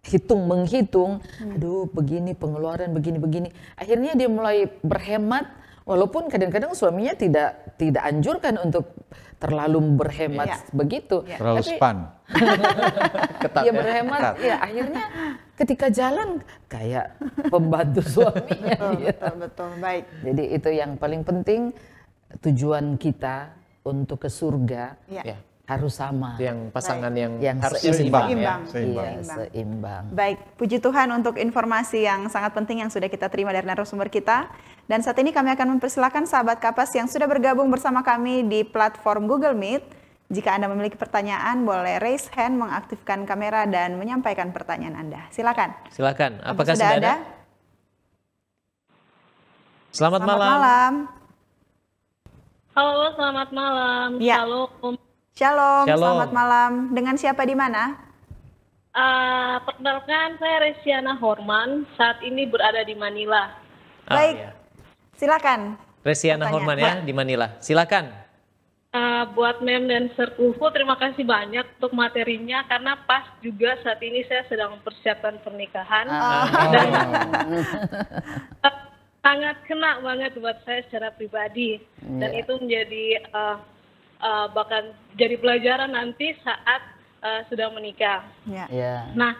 hitung menghitung, hmm. aduh begini pengeluaran begini begini. Akhirnya dia mulai berhemat walaupun kadang-kadang suaminya tidak tidak anjurkan untuk terlalu berhemat ya. begitu. ya. Terlalu Tapi, span. Ketat. Iya, ya berhemat. Ya akhirnya ketika jalan kayak pembantu suaminya. betul, ya. betul, betul, baik. Jadi itu yang paling penting tujuan kita untuk ke surga. ya harus sama. Yang pasangan Baik. yang, yang harus seimbang. Seimbang. Ya? seimbang. Iya, seimbang. Baik, puji Tuhan untuk informasi yang sangat penting yang sudah kita terima dari narasumber kita. Dan saat ini kami akan mempersilahkan sahabat kapas yang sudah bergabung bersama kami di platform Google Meet. Jika Anda memiliki pertanyaan, boleh raise hand, mengaktifkan kamera, dan menyampaikan pertanyaan Anda. Silakan. Silakan. Apakah sudah, sudah ada? ada? Selamat, selamat malam. malam. Halo, selamat malam. Ya. Om Shalom, Shalom. selamat malam. Dengan siapa di mana? Uh, perkenalkan, saya Resiana Horman. Saat ini berada di Manila. Ah, Baik, ya. silakan. Resiana Tanya. Horman ya di Manila. Silakan. Uh, buat Mem dan Sir Ufo, terima kasih banyak untuk materinya karena pas juga saat ini saya sedang persiapan pernikahan oh. dan oh. sangat kena banget buat saya secara pribadi yeah. dan iya. itu menjadi uh, uh, eh, bahkan jadi pelajaran nanti saat uh, sudah menikah. Yeah. Yeah. Nah,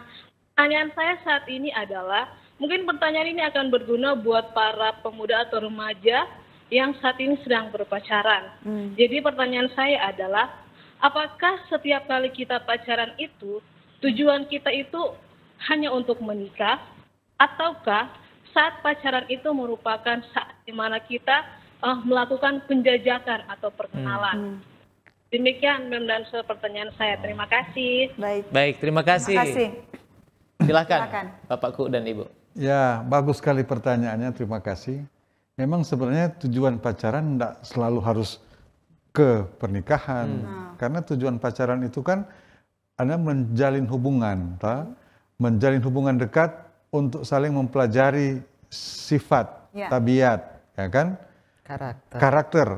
pertanyaan saya saat ini adalah mungkin pertanyaan ini akan berguna buat para pemuda atau remaja yang saat ini sedang berpacaran. Mm. Jadi pertanyaan saya adalah apakah setiap kali kita pacaran itu tujuan kita itu hanya untuk menikah ataukah saat pacaran itu merupakan saat di mana kita uh, melakukan penjajakan atau perkenalan. Hmm. Demikian Mem pertanyaan saya. Terima kasih. Baik. Baik, terima kasih. Terima kasih. Silakan, Silakan. Bapakku dan Ibu. Ya, bagus sekali pertanyaannya. Terima kasih. Memang sebenarnya tujuan pacaran tidak selalu harus ke pernikahan. Hmm. hmm. Karena tujuan pacaran itu kan Anda menjalin hubungan, ta? menjalin hubungan dekat untuk saling mempelajari sifat, ya. tabiat, ya kan? karakter, karakter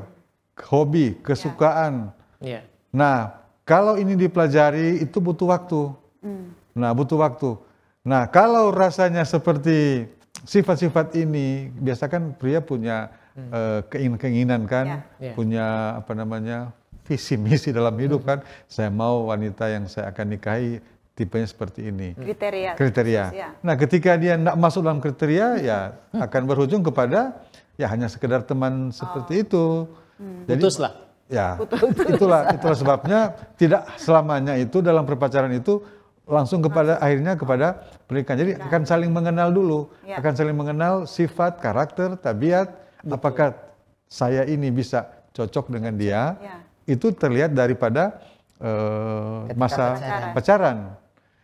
hobi, ya. kesukaan. Ya. Ya. Nah, kalau ini dipelajari itu butuh waktu. Hmm. Nah, butuh waktu. Nah, kalau rasanya seperti sifat-sifat ini, biasa kan pria punya hmm. uh, eh, keinginan kan, ya. ya. punya apa namanya visi misi dalam hidup hmm. kan. Saya mau wanita yang saya akan nikahi tipenya seperti ini. Hmm. Kriteria. Kriteria. Ya. Nah, ketika dia tidak masuk dalam kriteria, hmm. ya akan berujung kepada ya hanya sekedar teman oh. seperti itu. Hmm. Jadi, Putuslah. Ya, Putus. itulah itulah sebabnya tidak selamanya itu dalam perpacaran itu langsung kepada akhirnya kepada pernikahan. Jadi akan saling mengenal dulu, ya. akan saling mengenal sifat, karakter, tabiat, Betul. apakah saya ini bisa cocok dengan dia. Ya. Itu terlihat daripada uh, masa pacaran. pacaran.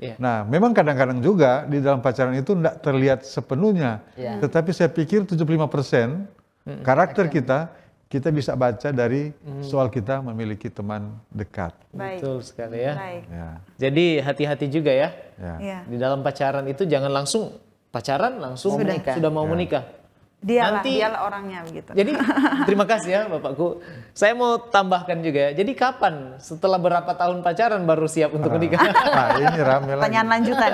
Yeah. Nah, memang kadang-kadang juga di dalam pacaran itu tidak terlihat sepenuhnya. Yeah. Tetapi saya pikir 75% persen mm persen karakter kita kita bisa baca dari hmm. soal kita memiliki teman dekat. Baik. Betul sekali ya. Baik. ya. Jadi hati-hati juga ya. Yeah. Yeah. Di dalam pacaran itu jangan langsung pacaran langsung sudah. Ya. Sudah mau yeah. menikah. Dialah, Nanti, dialah orangnya begitu. Jadi terima kasih ya Bapakku. Saya mau tambahkan juga ya. Jadi kapan setelah berapa tahun pacaran baru siap untuk ah. menikah? Nah, ini rame lagi. Pertanyaan lanjutan.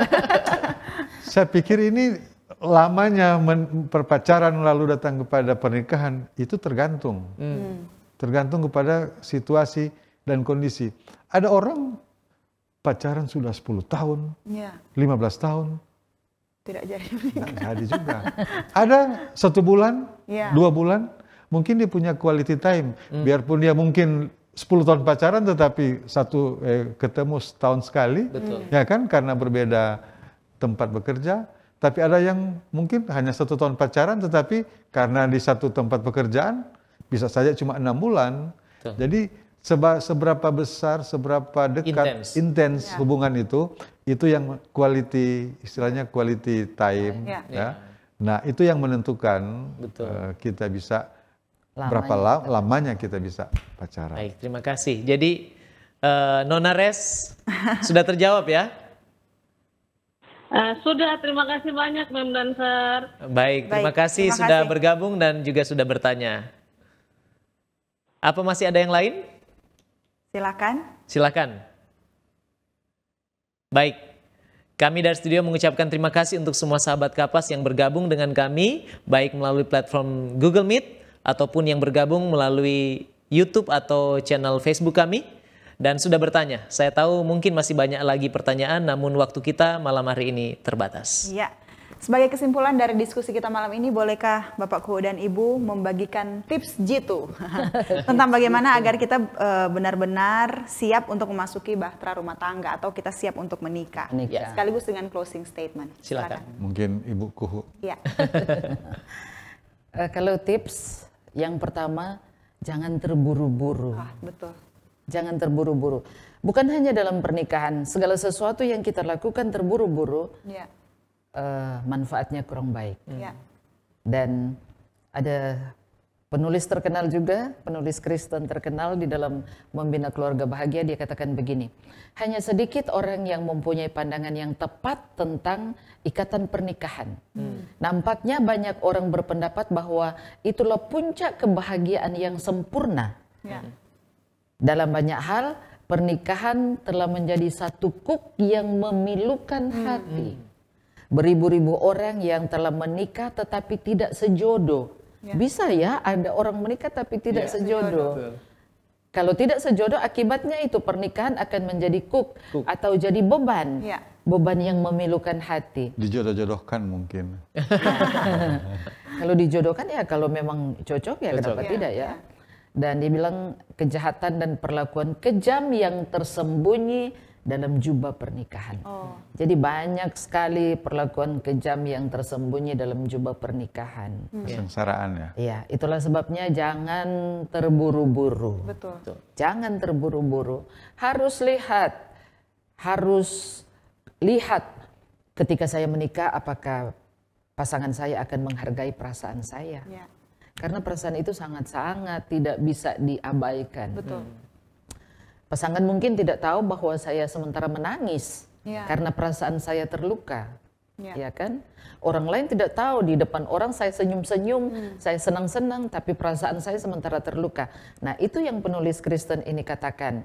Saya pikir ini lamanya perpacaran lalu datang kepada pernikahan itu tergantung. Hmm. Tergantung kepada situasi dan kondisi. Ada orang pacaran sudah 10 tahun, yeah. Iya. 15 tahun, tidak jadi menikah. Nah, ada juga. Ada satu bulan, ya. dua bulan, mungkin dia punya quality time. Hmm. Biarpun dia mungkin 10 tahun pacaran tetapi satu eh, ketemu setahun sekali. Betul. Ya kan karena berbeda tempat bekerja. Tapi ada yang mungkin hanya satu tahun pacaran tetapi karena di satu tempat pekerjaan bisa saja cuma enam bulan. Betul. Jadi seberapa besar, seberapa dekat intens iya. hubungan itu itu yang quality istilahnya quality time ya. ya. Nah, itu yang menentukan Betul. Uh, kita bisa lamanya. berapa la lamanya kita bisa pacaran. Baik, terima kasih. Jadi uh, Nona Res sudah terjawab ya? Uh, sudah, terima kasih banyak Mem dan Sir. Baik, terima Baik, kasih terima sudah kasih. bergabung dan juga sudah bertanya. Apa masih ada yang lain? Silakan. Silakan. Baik, kami dari studio mengucapkan terima kasih untuk semua sahabat kapas yang bergabung dengan kami, baik melalui platform Google Meet ataupun yang bergabung melalui YouTube atau channel Facebook kami dan sudah bertanya. Saya tahu mungkin masih banyak lagi pertanyaan, namun waktu kita malam hari ini terbatas. Ya, sebagai kesimpulan dari diskusi kita malam ini, bolehkah Bapak Kuhu dan Ibu membagikan tips jitu tentang bagaimana agar kita eh, benar-benar siap untuk memasuki bahtera rumah tangga atau kita siap untuk menikah? Menikah. Ya, sekaligus dengan closing statement. Silakan. Silakan. Mungkin Ibu Kuhu. Ya. uh, kalau tips yang pertama, jangan terburu-buru. Ah, betul. Jangan terburu-buru. Bukan hanya dalam pernikahan, segala sesuatu yang kita lakukan terburu-buru. Ya uh, manfaatnya kurang baik. Hmm. Ya. Dan ada penulis terkenal juga, penulis Kristen terkenal di dalam membina keluarga bahagia dia katakan begini. Hanya sedikit orang yang mempunyai pandangan yang tepat tentang ikatan pernikahan. Hmm. Nampaknya banyak orang berpendapat bahwa itulah puncak kebahagiaan yang sempurna. Ya. Dalam banyak hal pernikahan telah menjadi satu kuk yang memilukan hmm. hati. Hmm beribu-ribu orang yang telah menikah tetapi tidak sejodoh. Ya. Bisa ya ada orang menikah tapi tidak ya, sejodoh. Betul. Kalau tidak sejodoh akibatnya itu pernikahan akan menjadi kuk, kuk. atau jadi beban. Ya. Beban yang memilukan hati. Dijodoh-jodohkan mungkin. kalau dijodohkan ya kalau memang cocok ya cocok. kenapa ya. tidak ya. ya. Dan dibilang kejahatan dan perlakuan kejam yang tersembunyi dalam jubah pernikahan. Oh. Jadi banyak sekali perlakuan kejam yang tersembunyi dalam jubah pernikahan. Hmm. Kesengsaraan ya. Iya, itulah sebabnya jangan terburu-buru. Betul. Jangan terburu-buru. Harus lihat, harus lihat ketika saya menikah apakah pasangan saya akan menghargai perasaan saya. Ya. Karena perasaan itu sangat-sangat tidak bisa diabaikan. Betul. Hmm Pasangan mungkin tidak tahu bahwa saya sementara menangis ya. karena perasaan saya terluka. Ya. ya kan? Orang lain tidak tahu di depan orang saya senyum-senyum, hmm. saya senang-senang tapi perasaan saya sementara terluka. Nah, itu yang penulis Kristen ini katakan.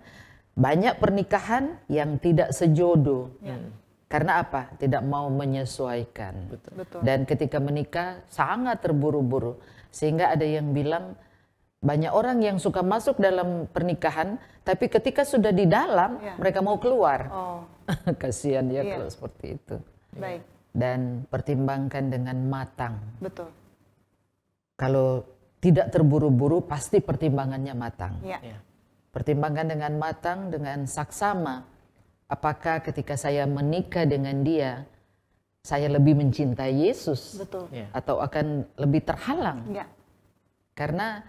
Banyak pernikahan yang tidak sejodoh. Ya. Hmm. Karena apa? Tidak mau menyesuaikan. Betul. Dan ketika menikah sangat terburu-buru sehingga ada yang bilang banyak orang yang suka masuk dalam pernikahan, tapi ketika sudah di dalam, ya. mereka mau keluar. Oh. Kasihan ya, ya kalau seperti itu. Iya. Baik. Dan pertimbangkan dengan matang. Betul. Kalau tidak terburu-buru, pasti pertimbangannya matang. Ya. Ya. Pertimbangkan dengan matang, dengan saksama. Apakah ketika saya menikah dengan dia, saya lebih mencintai Yesus? Betul. Ya. Atau akan lebih terhalang? Ya. Karena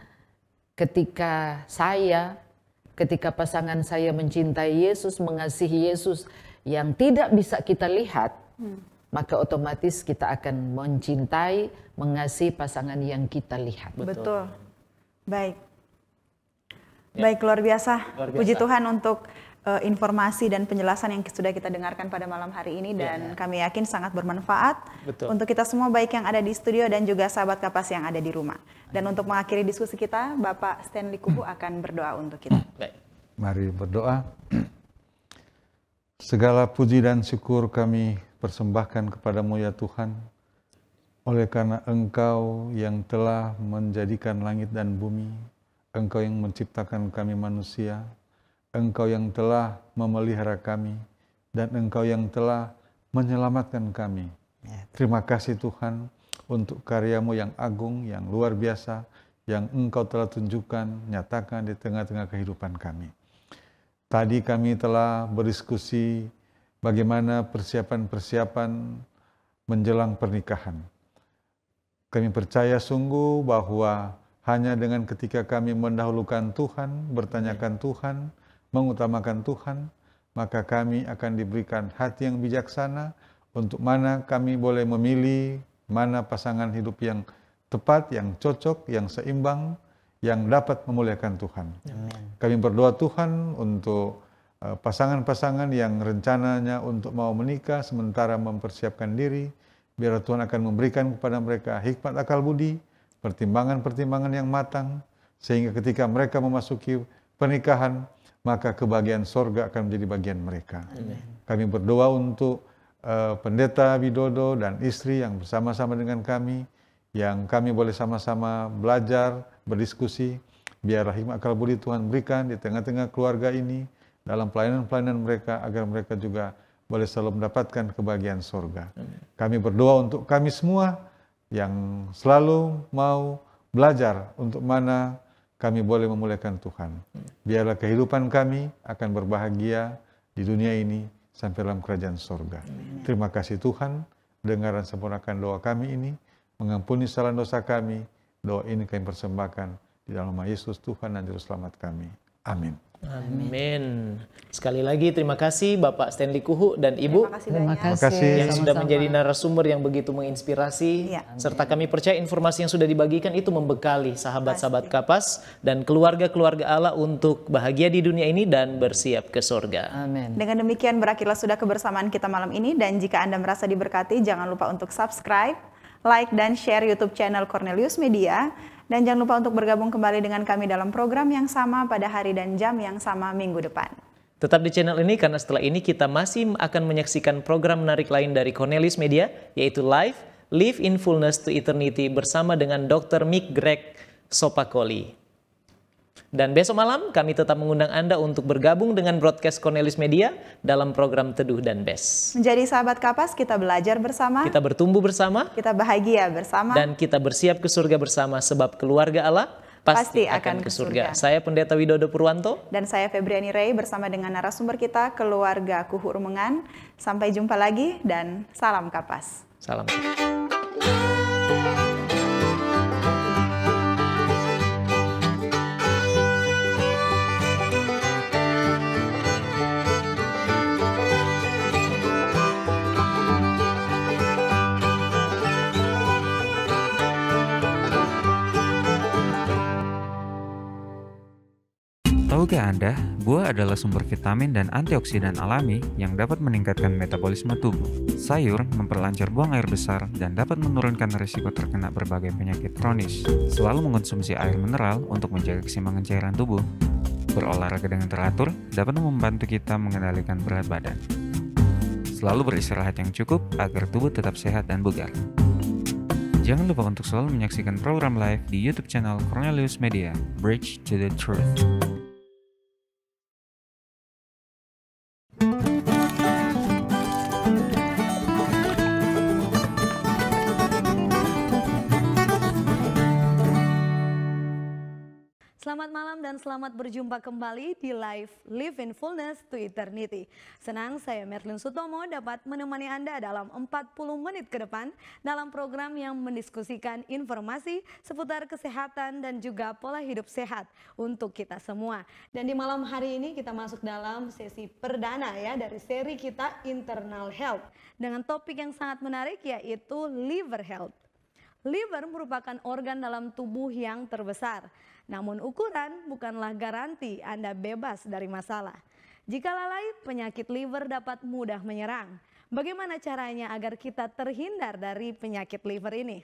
ketika saya, ketika pasangan saya mencintai Yesus, mengasihi Yesus yang tidak bisa kita lihat, hmm. maka otomatis kita akan mencintai, mengasihi pasangan yang kita lihat. Betul. Baik. Ya. Baik, luar biasa. luar biasa. Puji Tuhan untuk uh, informasi dan penjelasan yang sudah kita dengarkan pada malam hari ini iya. dan yeah. kami yakin sangat bermanfaat Betul. untuk kita semua baik yang ada di studio dan juga sahabat kapas yang ada di rumah. Dan untuk mengakhiri diskusi kita, Bapak Stanley Kubu akan berdoa untuk kita. Baik. Mari berdoa. Segala puji dan syukur kami persembahkan kepadamu ya Tuhan. Oleh karena engkau yang telah menjadikan langit dan bumi, engkau yang menciptakan kami manusia, Engkau yang telah memelihara kami dan Engkau yang telah menyelamatkan kami. Ya, Terima kasih Tuhan untuk karyamu yang agung, yang luar biasa, yang Engkau telah tunjukkan, nyatakan di tengah-tengah kehidupan kami. Tadi kami telah berdiskusi bagaimana persiapan-persiapan menjelang pernikahan. Kami percaya sungguh bahwa hanya dengan ketika kami mendahulukan Tuhan, bertanyakan Tuhan, mengutamakan Tuhan, maka kami akan diberikan hati yang bijaksana untuk mana kami boleh memilih mana pasangan hidup yang tepat, yang cocok, yang seimbang, yang dapat memuliakan Tuhan. Amen. Kami berdoa Tuhan untuk eh, pasangan-pasangan yang rencananya untuk mau menikah sementara mempersiapkan diri, biar Tuhan akan memberikan kepada mereka hikmat akal budi, pertimbangan-pertimbangan yang matang, sehingga ketika mereka memasuki pernikahan, maka kebahagiaan sorga akan menjadi bagian mereka. Amen. Kami berdoa untuk uh, pendeta Widodo dan istri yang bersama-sama dengan kami, yang kami boleh sama-sama belajar, berdiskusi, biar rahim akal budi Tuhan berikan di tengah-tengah keluarga ini, dalam pelayanan-pelayanan mereka, agar mereka juga boleh selalu mendapatkan kebahagiaan sorga. Amen. Kami berdoa untuk kami semua yang selalu mau belajar untuk mana kami boleh memuliakan Tuhan. Biarlah kehidupan kami akan berbahagia di dunia ini sampai dalam kerajaan sorga. Terima kasih Tuhan, dengaran sempurnakan doa kami ini, mengampuni salah dosa kami, doa ini kami persembahkan di dalam nama Yesus Tuhan dan Juru Selamat kami. Amin. Amin. Sekali lagi terima kasih Bapak Stanley Kuhu dan Ibu. Terima kasih Terima kasih. Yang sudah Sama-sama. menjadi narasumber yang begitu menginspirasi. Ya. Serta kami percaya informasi yang sudah dibagikan itu membekali sahabat-sahabat kapas dan keluarga-keluarga Allah untuk bahagia di dunia ini dan bersiap ke sorga. Amin. Dengan demikian berakhirlah sudah kebersamaan kita malam ini. Dan jika Anda merasa diberkati jangan lupa untuk subscribe, like, dan share YouTube channel Cornelius Media dan jangan lupa untuk bergabung kembali dengan kami dalam program yang sama pada hari dan jam yang sama minggu depan. Tetap di channel ini karena setelah ini kita masih akan menyaksikan program menarik lain dari Cornelis Media yaitu Live Live in Fullness to Eternity bersama dengan Dr. Mick Greg Sopakoli. Dan besok malam kami tetap mengundang Anda untuk bergabung dengan broadcast Cornelis Media dalam program Teduh dan Bes. Menjadi sahabat kapas, kita belajar bersama. Kita bertumbuh bersama. Kita bahagia bersama. Dan kita bersiap ke surga bersama sebab keluarga Allah pasti, pasti akan, akan ke surga. surga. Saya Pendeta Widodo Purwanto. Dan saya Febriani Rey bersama dengan narasumber kita, keluarga Kuhurmengan. Sampai jumpa lagi dan salam kapas. Salam. Tahukah Anda, buah adalah sumber vitamin dan antioksidan alami yang dapat meningkatkan metabolisme tubuh. Sayur memperlancar buang air besar dan dapat menurunkan risiko terkena berbagai penyakit kronis. Selalu mengonsumsi air mineral untuk menjaga keseimbangan cairan tubuh. Berolahraga dengan teratur dapat membantu kita mengendalikan berat badan. Selalu beristirahat yang cukup agar tubuh tetap sehat dan bugar. Jangan lupa untuk selalu menyaksikan program live di YouTube channel Cornelius Media, Bridge to the Truth. Selamat malam dan selamat berjumpa kembali di live Live in Fullness to Eternity. Senang saya Merlin Sutomo dapat menemani Anda dalam 40 menit ke depan dalam program yang mendiskusikan informasi seputar kesehatan dan juga pola hidup sehat untuk kita semua. Dan di malam hari ini kita masuk dalam sesi perdana ya dari seri kita Internal Health dengan topik yang sangat menarik yaitu liver health. Liver merupakan organ dalam tubuh yang terbesar namun ukuran bukanlah garanti Anda bebas dari masalah. Jika lalai, penyakit liver dapat mudah menyerang. Bagaimana caranya agar kita terhindar dari penyakit liver ini?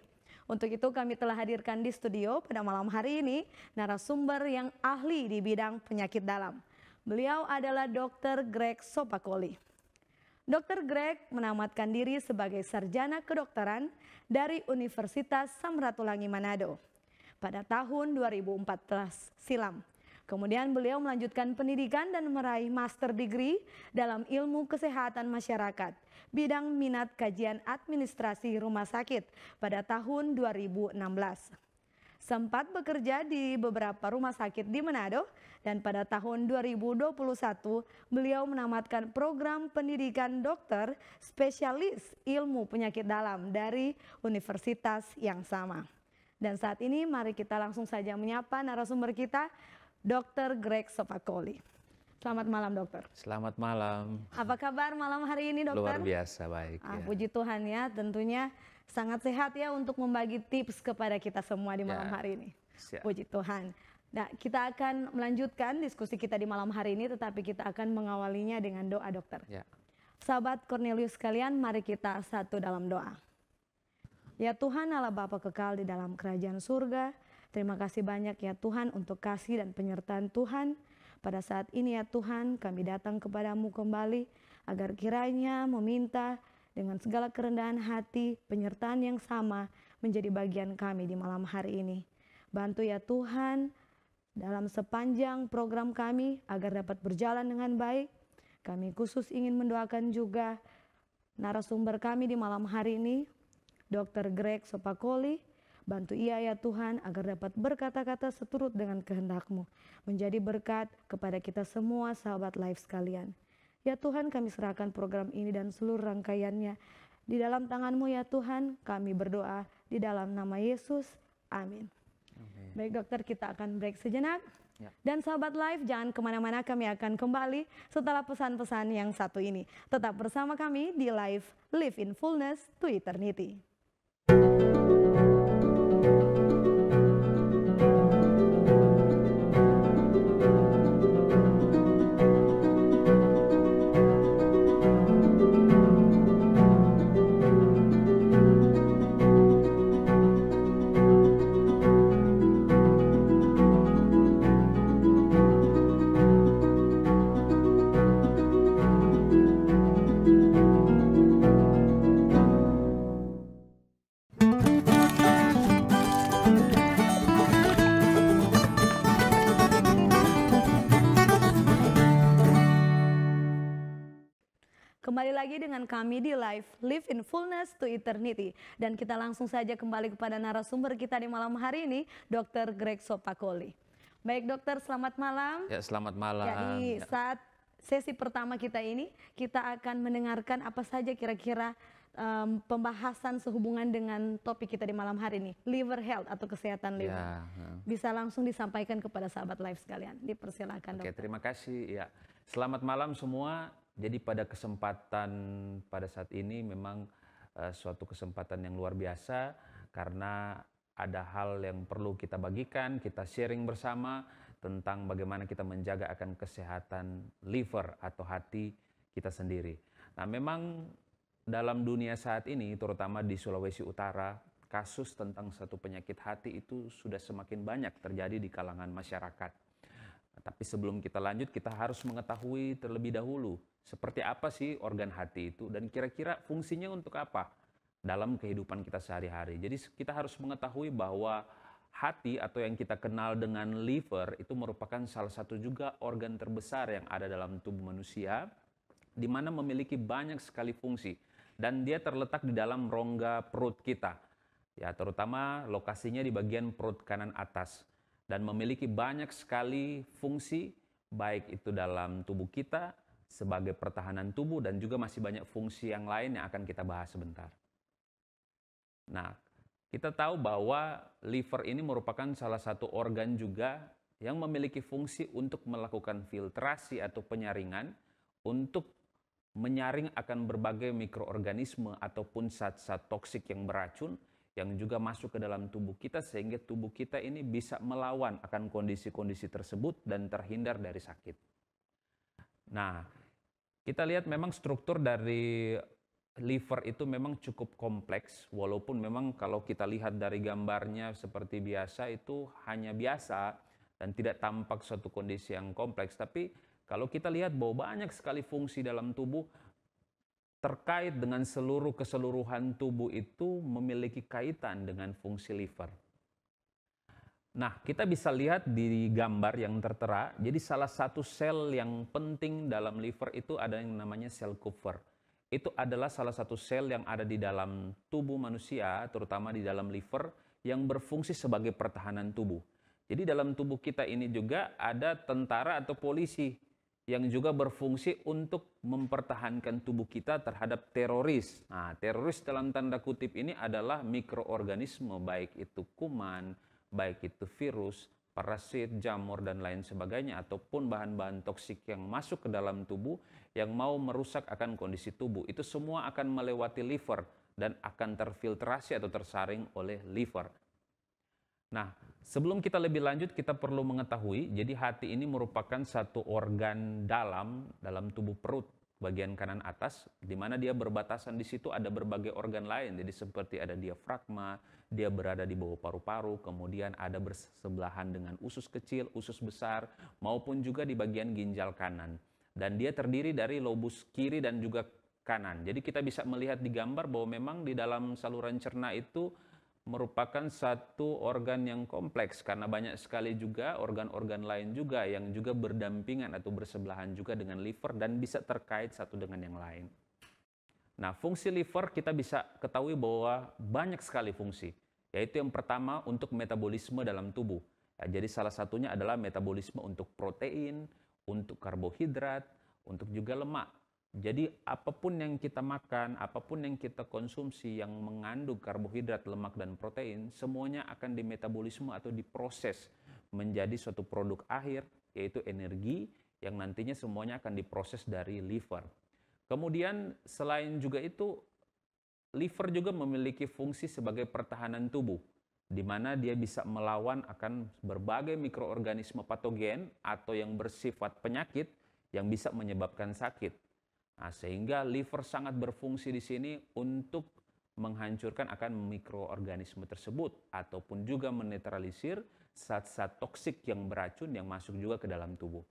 Untuk itu kami telah hadirkan di studio pada malam hari ini narasumber yang ahli di bidang penyakit dalam. Beliau adalah Dr. Greg Sopakoli. Dr. Greg menamatkan diri sebagai sarjana kedokteran dari Universitas Samratulangi Manado pada tahun 2014 silam. Kemudian beliau melanjutkan pendidikan dan meraih master degree dalam ilmu kesehatan masyarakat, bidang minat kajian administrasi rumah sakit pada tahun 2016. Sempat bekerja di beberapa rumah sakit di Manado dan pada tahun 2021 beliau menamatkan program pendidikan dokter spesialis ilmu penyakit dalam dari universitas yang sama. Dan saat ini mari kita langsung saja menyapa narasumber kita, Dr. Greg Sopakoli. Selamat malam dokter. Selamat malam. Apa kabar malam hari ini dokter? Luar biasa baik. Ah, ya. Puji Tuhan ya, tentunya sangat sehat ya untuk membagi tips kepada kita semua di ya, malam ya. hari ini. Siap. Puji Tuhan. Nah, kita akan melanjutkan diskusi kita di malam hari ini, tetapi kita akan mengawalinya dengan doa dokter. Ya. Sahabat Cornelius sekalian, mari kita satu dalam doa. Ya Tuhan Allah Bapa kekal di dalam kerajaan surga. Terima kasih banyak ya Tuhan untuk kasih dan penyertaan Tuhan. Pada saat ini ya Tuhan kami datang kepadamu kembali agar kiranya meminta dengan segala kerendahan hati penyertaan yang sama menjadi bagian kami di malam hari ini. Bantu ya Tuhan dalam sepanjang program kami agar dapat berjalan dengan baik. Kami khusus ingin mendoakan juga narasumber kami di malam hari ini, Dr. Greg Sopakoli, Bantu ia ya Tuhan agar dapat berkata-kata seturut dengan kehendakmu. Menjadi berkat kepada kita semua sahabat live sekalian. Ya Tuhan kami serahkan program ini dan seluruh rangkaiannya. Di dalam tanganmu ya Tuhan kami berdoa di dalam nama Yesus. Amin. Amin. Baik dokter kita akan break sejenak. Ya. Dan sahabat live jangan kemana-mana kami akan kembali setelah pesan-pesan yang satu ini. Tetap bersama kami di live Live in Fullness to Eternity. Kembali lagi dengan kami di live Live in Fullness to Eternity dan kita langsung saja kembali kepada narasumber kita di malam hari ini, Dr. Greg Sopakoli. Baik dokter, selamat malam. Ya, selamat malam. Jadi ya. saat sesi pertama kita ini, kita akan mendengarkan apa saja kira-kira um, pembahasan sehubungan dengan topik kita di malam hari ini, liver health atau kesehatan liver. Ya, ya, Bisa langsung disampaikan kepada sahabat live sekalian. Dipersilakan Oke, dokter. terima kasih. Ya. Selamat malam semua. Jadi pada kesempatan pada saat ini memang uh, suatu kesempatan yang luar biasa karena ada hal yang perlu kita bagikan, kita sharing bersama tentang bagaimana kita menjaga akan kesehatan liver atau hati kita sendiri. Nah, memang dalam dunia saat ini, terutama di Sulawesi Utara, kasus tentang satu penyakit hati itu sudah semakin banyak terjadi di kalangan masyarakat. Tapi sebelum kita lanjut, kita harus mengetahui terlebih dahulu seperti apa sih organ hati itu dan kira-kira fungsinya untuk apa dalam kehidupan kita sehari-hari. Jadi kita harus mengetahui bahwa hati atau yang kita kenal dengan liver itu merupakan salah satu juga organ terbesar yang ada dalam tubuh manusia di mana memiliki banyak sekali fungsi dan dia terletak di dalam rongga perut kita. Ya, terutama lokasinya di bagian perut kanan atas dan memiliki banyak sekali fungsi baik itu dalam tubuh kita sebagai pertahanan tubuh dan juga masih banyak fungsi yang lain yang akan kita bahas sebentar. Nah, kita tahu bahwa liver ini merupakan salah satu organ juga yang memiliki fungsi untuk melakukan filtrasi atau penyaringan untuk menyaring akan berbagai mikroorganisme ataupun zat-zat toksik yang beracun yang juga masuk ke dalam tubuh kita sehingga tubuh kita ini bisa melawan akan kondisi-kondisi tersebut dan terhindar dari sakit. Nah, kita lihat memang struktur dari liver itu memang cukup kompleks walaupun memang kalau kita lihat dari gambarnya seperti biasa itu hanya biasa dan tidak tampak suatu kondisi yang kompleks tapi kalau kita lihat bahwa banyak sekali fungsi dalam tubuh terkait dengan seluruh keseluruhan tubuh itu memiliki kaitan dengan fungsi liver. Nah, kita bisa lihat di gambar yang tertera, jadi salah satu sel yang penting dalam liver itu ada yang namanya sel Kupfer. Itu adalah salah satu sel yang ada di dalam tubuh manusia, terutama di dalam liver, yang berfungsi sebagai pertahanan tubuh. Jadi dalam tubuh kita ini juga ada tentara atau polisi yang juga berfungsi untuk mempertahankan tubuh kita terhadap teroris. Nah, teroris dalam tanda kutip ini adalah mikroorganisme, baik itu kuman, baik itu virus, parasit, jamur, dan lain sebagainya, ataupun bahan-bahan toksik yang masuk ke dalam tubuh yang mau merusak akan kondisi tubuh. Itu semua akan melewati liver dan akan terfiltrasi atau tersaring oleh liver. Nah, sebelum kita lebih lanjut, kita perlu mengetahui, jadi hati ini merupakan satu organ dalam dalam tubuh perut bagian kanan atas, di mana dia berbatasan di situ ada berbagai organ lain. Jadi seperti ada diafragma, dia berada di bawah paru-paru, kemudian ada bersebelahan dengan usus kecil, usus besar, maupun juga di bagian ginjal kanan. Dan dia terdiri dari lobus kiri dan juga kanan. Jadi kita bisa melihat di gambar bahwa memang di dalam saluran cerna itu merupakan satu organ yang kompleks karena banyak sekali juga organ-organ lain juga yang juga berdampingan atau bersebelahan juga dengan liver dan bisa terkait satu dengan yang lain. Nah, fungsi liver kita bisa ketahui bahwa banyak sekali fungsi, yaitu yang pertama untuk metabolisme dalam tubuh. Ya, jadi salah satunya adalah metabolisme untuk protein, untuk karbohidrat, untuk juga lemak. Jadi apapun yang kita makan, apapun yang kita konsumsi yang mengandung karbohidrat, lemak, dan protein, semuanya akan dimetabolisme atau diproses menjadi suatu produk akhir, yaitu energi yang nantinya semuanya akan diproses dari liver. Kemudian selain juga itu, liver juga memiliki fungsi sebagai pertahanan tubuh, di mana dia bisa melawan akan berbagai mikroorganisme patogen atau yang bersifat penyakit yang bisa menyebabkan sakit. Nah, sehingga liver sangat berfungsi di sini untuk menghancurkan akan mikroorganisme tersebut ataupun juga menetralisir zat-zat toksik yang beracun yang masuk juga ke dalam tubuh.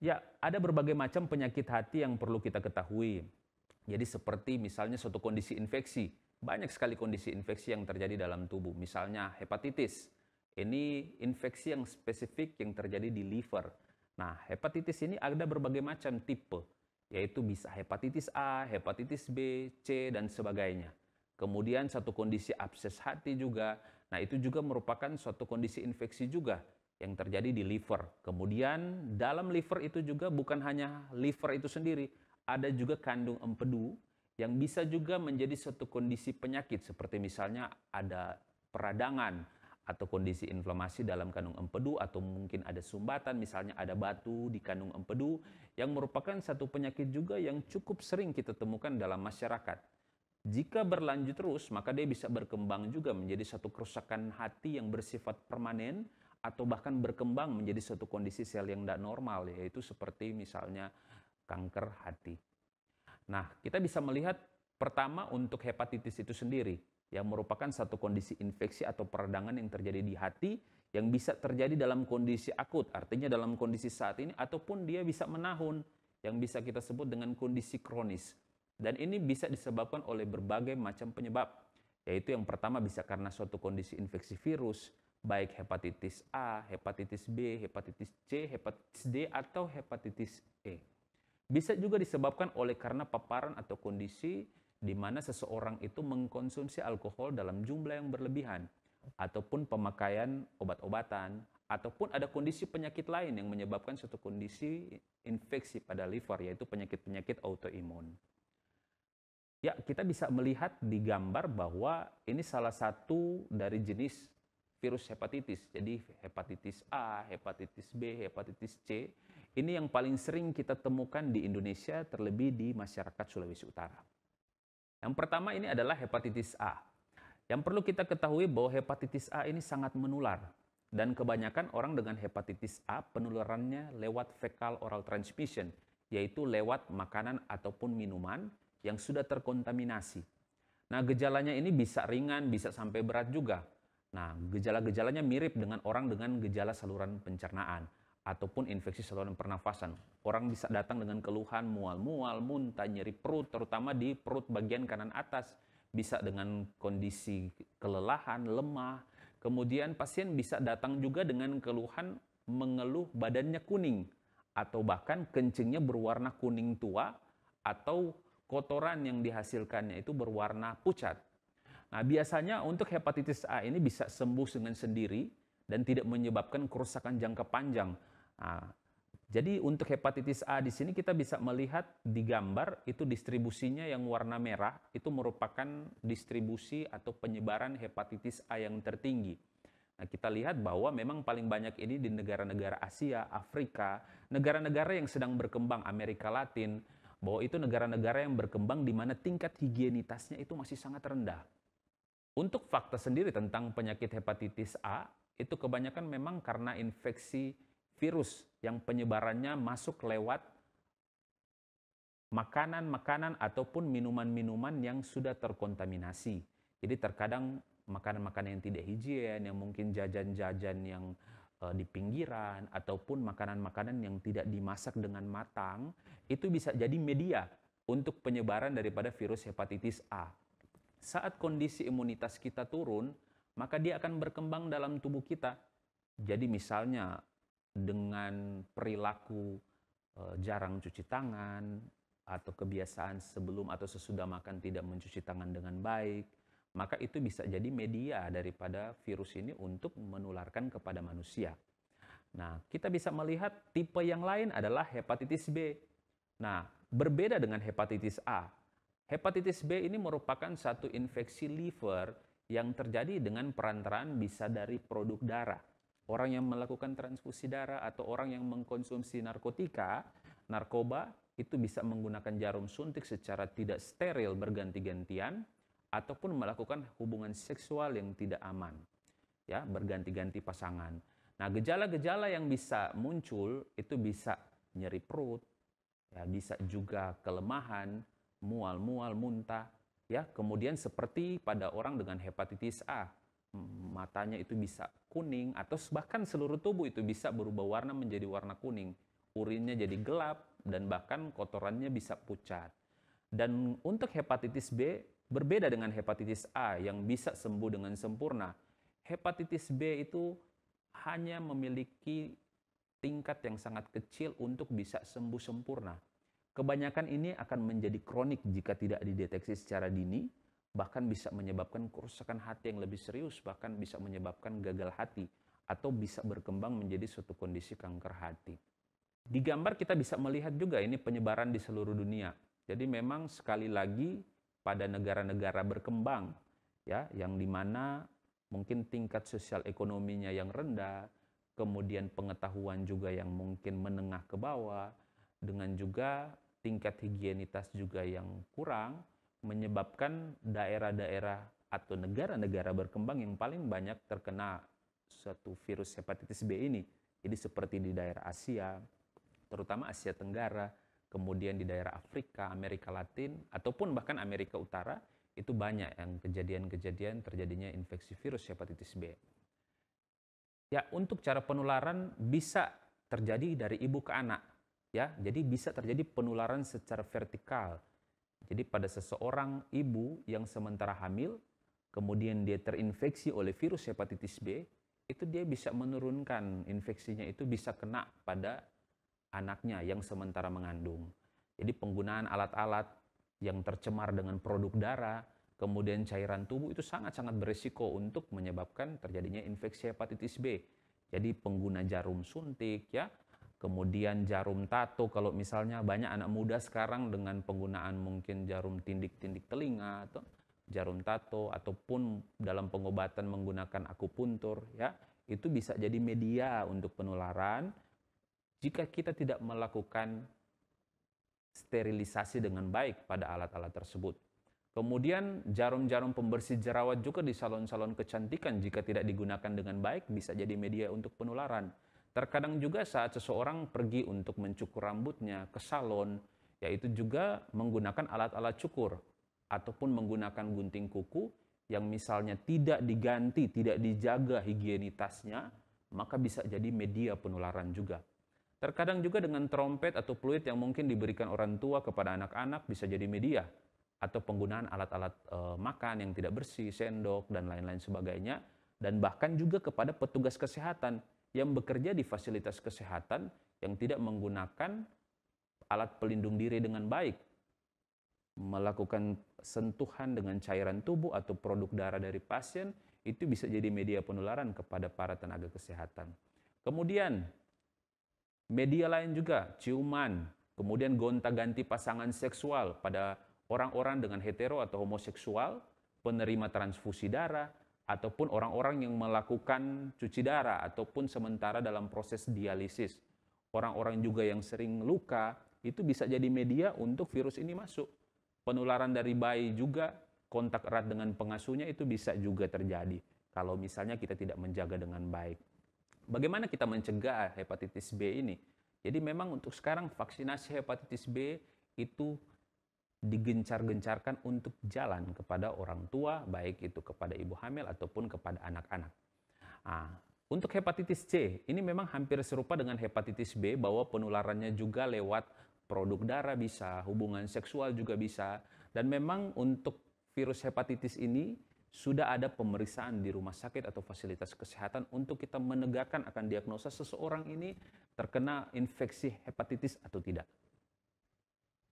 Ya, ada berbagai macam penyakit hati yang perlu kita ketahui. Jadi seperti misalnya suatu kondisi infeksi, banyak sekali kondisi infeksi yang terjadi dalam tubuh, misalnya hepatitis. Ini infeksi yang spesifik yang terjadi di liver. Nah, hepatitis ini ada berbagai macam tipe yaitu bisa hepatitis A, hepatitis B, C, dan sebagainya. Kemudian satu kondisi abses hati juga, nah itu juga merupakan suatu kondisi infeksi juga yang terjadi di liver. Kemudian dalam liver itu juga bukan hanya liver itu sendiri, ada juga kandung empedu yang bisa juga menjadi suatu kondisi penyakit seperti misalnya ada peradangan, atau kondisi inflamasi dalam kandung empedu atau mungkin ada sumbatan misalnya ada batu di kandung empedu yang merupakan satu penyakit juga yang cukup sering kita temukan dalam masyarakat. Jika berlanjut terus maka dia bisa berkembang juga menjadi satu kerusakan hati yang bersifat permanen atau bahkan berkembang menjadi suatu kondisi sel yang tidak normal yaitu seperti misalnya kanker hati. Nah, kita bisa melihat pertama untuk hepatitis itu sendiri yang merupakan satu kondisi infeksi atau peradangan yang terjadi di hati yang bisa terjadi dalam kondisi akut, artinya dalam kondisi saat ini ataupun dia bisa menahun yang bisa kita sebut dengan kondisi kronis. Dan ini bisa disebabkan oleh berbagai macam penyebab, yaitu yang pertama bisa karena suatu kondisi infeksi virus, baik hepatitis A, hepatitis B, hepatitis C, hepatitis D atau hepatitis E. Bisa juga disebabkan oleh karena paparan atau kondisi di mana seseorang itu mengkonsumsi alkohol dalam jumlah yang berlebihan, ataupun pemakaian obat-obatan, ataupun ada kondisi penyakit lain yang menyebabkan suatu kondisi infeksi pada liver, yaitu penyakit-penyakit autoimun. Ya, kita bisa melihat di gambar bahwa ini salah satu dari jenis virus hepatitis. Jadi hepatitis A, hepatitis B, hepatitis C, ini yang paling sering kita temukan di Indonesia, terlebih di masyarakat Sulawesi Utara. Yang pertama ini adalah hepatitis A. Yang perlu kita ketahui bahwa hepatitis A ini sangat menular dan kebanyakan orang dengan hepatitis A penularannya lewat fecal oral transmission, yaitu lewat makanan ataupun minuman yang sudah terkontaminasi. Nah, gejalanya ini bisa ringan, bisa sampai berat juga. Nah, gejala-gejalanya mirip dengan orang dengan gejala saluran pencernaan ataupun infeksi saluran pernafasan. Orang bisa datang dengan keluhan mual-mual, muntah, nyeri perut, terutama di perut bagian kanan atas. Bisa dengan kondisi kelelahan, lemah. Kemudian pasien bisa datang juga dengan keluhan mengeluh badannya kuning atau bahkan kencingnya berwarna kuning tua atau kotoran yang dihasilkannya itu berwarna pucat. Nah, biasanya untuk hepatitis A ini bisa sembuh dengan sendiri dan tidak menyebabkan kerusakan jangka panjang Nah, jadi untuk hepatitis A di sini kita bisa melihat di gambar itu distribusinya yang warna merah itu merupakan distribusi atau penyebaran hepatitis A yang tertinggi. Nah, kita lihat bahwa memang paling banyak ini di negara-negara Asia, Afrika, negara-negara yang sedang berkembang, Amerika Latin, bahwa itu negara-negara yang berkembang di mana tingkat higienitasnya itu masih sangat rendah. Untuk fakta sendiri tentang penyakit hepatitis A, itu kebanyakan memang karena infeksi virus yang penyebarannya masuk lewat makanan-makanan ataupun minuman-minuman yang sudah terkontaminasi. Jadi terkadang makanan-makanan yang tidak higien, yang mungkin jajan-jajan yang eh, di pinggiran ataupun makanan-makanan yang tidak dimasak dengan matang itu bisa jadi media untuk penyebaran daripada virus hepatitis A. Saat kondisi imunitas kita turun, maka dia akan berkembang dalam tubuh kita. Jadi misalnya dengan perilaku eh, jarang cuci tangan atau kebiasaan sebelum atau sesudah makan tidak mencuci tangan dengan baik, maka itu bisa jadi media daripada virus ini untuk menularkan kepada manusia. Nah, kita bisa melihat tipe yang lain adalah hepatitis B. Nah, berbeda dengan hepatitis A. Hepatitis B ini merupakan satu infeksi liver yang terjadi dengan perantaraan bisa dari produk darah orang yang melakukan transfusi darah atau orang yang mengkonsumsi narkotika, narkoba itu bisa menggunakan jarum suntik secara tidak steril berganti-gantian ataupun melakukan hubungan seksual yang tidak aman. Ya, berganti-ganti pasangan. Nah, gejala-gejala yang bisa muncul itu bisa nyeri perut, ya, bisa juga kelemahan, mual-mual, muntah, ya. Kemudian seperti pada orang dengan hepatitis A, matanya itu bisa kuning atau bahkan seluruh tubuh itu bisa berubah warna menjadi warna kuning. Urinnya jadi gelap dan bahkan kotorannya bisa pucat. Dan untuk hepatitis B berbeda dengan hepatitis A yang bisa sembuh dengan sempurna. Hepatitis B itu hanya memiliki tingkat yang sangat kecil untuk bisa sembuh sempurna. Kebanyakan ini akan menjadi kronik jika tidak dideteksi secara dini bahkan bisa menyebabkan kerusakan hati yang lebih serius, bahkan bisa menyebabkan gagal hati, atau bisa berkembang menjadi suatu kondisi kanker hati. Di gambar kita bisa melihat juga ini penyebaran di seluruh dunia. Jadi memang sekali lagi pada negara-negara berkembang, ya, yang dimana mungkin tingkat sosial ekonominya yang rendah, kemudian pengetahuan juga yang mungkin menengah ke bawah, dengan juga tingkat higienitas juga yang kurang, menyebabkan daerah-daerah atau negara-negara berkembang yang paling banyak terkena suatu virus hepatitis B ini. Jadi seperti di daerah Asia, terutama Asia Tenggara, kemudian di daerah Afrika, Amerika Latin, ataupun bahkan Amerika Utara, itu banyak yang kejadian-kejadian terjadinya infeksi virus hepatitis B. Ya, untuk cara penularan bisa terjadi dari ibu ke anak, ya. Jadi bisa terjadi penularan secara vertikal, jadi pada seseorang ibu yang sementara hamil, kemudian dia terinfeksi oleh virus hepatitis B, itu dia bisa menurunkan infeksinya itu bisa kena pada anaknya yang sementara mengandung. Jadi penggunaan alat-alat yang tercemar dengan produk darah, kemudian cairan tubuh itu sangat-sangat berisiko untuk menyebabkan terjadinya infeksi hepatitis B. Jadi pengguna jarum suntik ya, kemudian jarum tato kalau misalnya banyak anak muda sekarang dengan penggunaan mungkin jarum tindik-tindik telinga atau jarum tato ataupun dalam pengobatan menggunakan akupuntur ya itu bisa jadi media untuk penularan jika kita tidak melakukan sterilisasi dengan baik pada alat-alat tersebut. Kemudian jarum-jarum pembersih jerawat juga di salon-salon kecantikan jika tidak digunakan dengan baik bisa jadi media untuk penularan. Terkadang juga saat seseorang pergi untuk mencukur rambutnya ke salon, yaitu juga menggunakan alat-alat cukur ataupun menggunakan gunting kuku yang misalnya tidak diganti, tidak dijaga higienitasnya, maka bisa jadi media penularan juga. Terkadang juga dengan trompet atau fluid yang mungkin diberikan orang tua kepada anak-anak bisa jadi media atau penggunaan alat-alat e, makan yang tidak bersih, sendok dan lain-lain sebagainya dan bahkan juga kepada petugas kesehatan yang bekerja di fasilitas kesehatan yang tidak menggunakan alat pelindung diri dengan baik, melakukan sentuhan dengan cairan tubuh atau produk darah dari pasien, itu bisa jadi media penularan kepada para tenaga kesehatan. Kemudian, media lain juga, ciuman, kemudian gonta-ganti pasangan seksual pada orang-orang dengan hetero atau homoseksual, penerima transfusi darah, ataupun orang-orang yang melakukan cuci darah ataupun sementara dalam proses dialisis. Orang-orang juga yang sering luka itu bisa jadi media untuk virus ini masuk. Penularan dari bayi juga kontak erat dengan pengasuhnya itu bisa juga terjadi kalau misalnya kita tidak menjaga dengan baik. Bagaimana kita mencegah hepatitis B ini? Jadi memang untuk sekarang vaksinasi hepatitis B itu digencar-gencarkan untuk jalan kepada orang tua, baik itu kepada ibu hamil ataupun kepada anak-anak. Nah, untuk hepatitis C, ini memang hampir serupa dengan hepatitis B, bahwa penularannya juga lewat produk darah bisa, hubungan seksual juga bisa, dan memang untuk virus hepatitis ini sudah ada pemeriksaan di rumah sakit atau fasilitas kesehatan untuk kita menegakkan akan diagnosa seseorang ini terkena infeksi hepatitis atau tidak.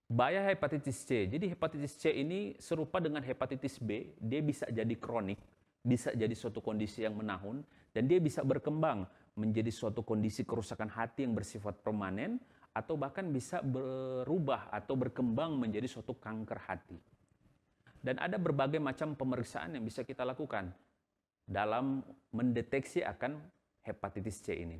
Bahaya hepatitis C. Jadi hepatitis C ini serupa dengan hepatitis B, dia bisa jadi kronik, bisa jadi suatu kondisi yang menahun, dan dia bisa berkembang menjadi suatu kondisi kerusakan hati yang bersifat permanen, atau bahkan bisa berubah atau berkembang menjadi suatu kanker hati. Dan ada berbagai macam pemeriksaan yang bisa kita lakukan dalam mendeteksi akan hepatitis C ini.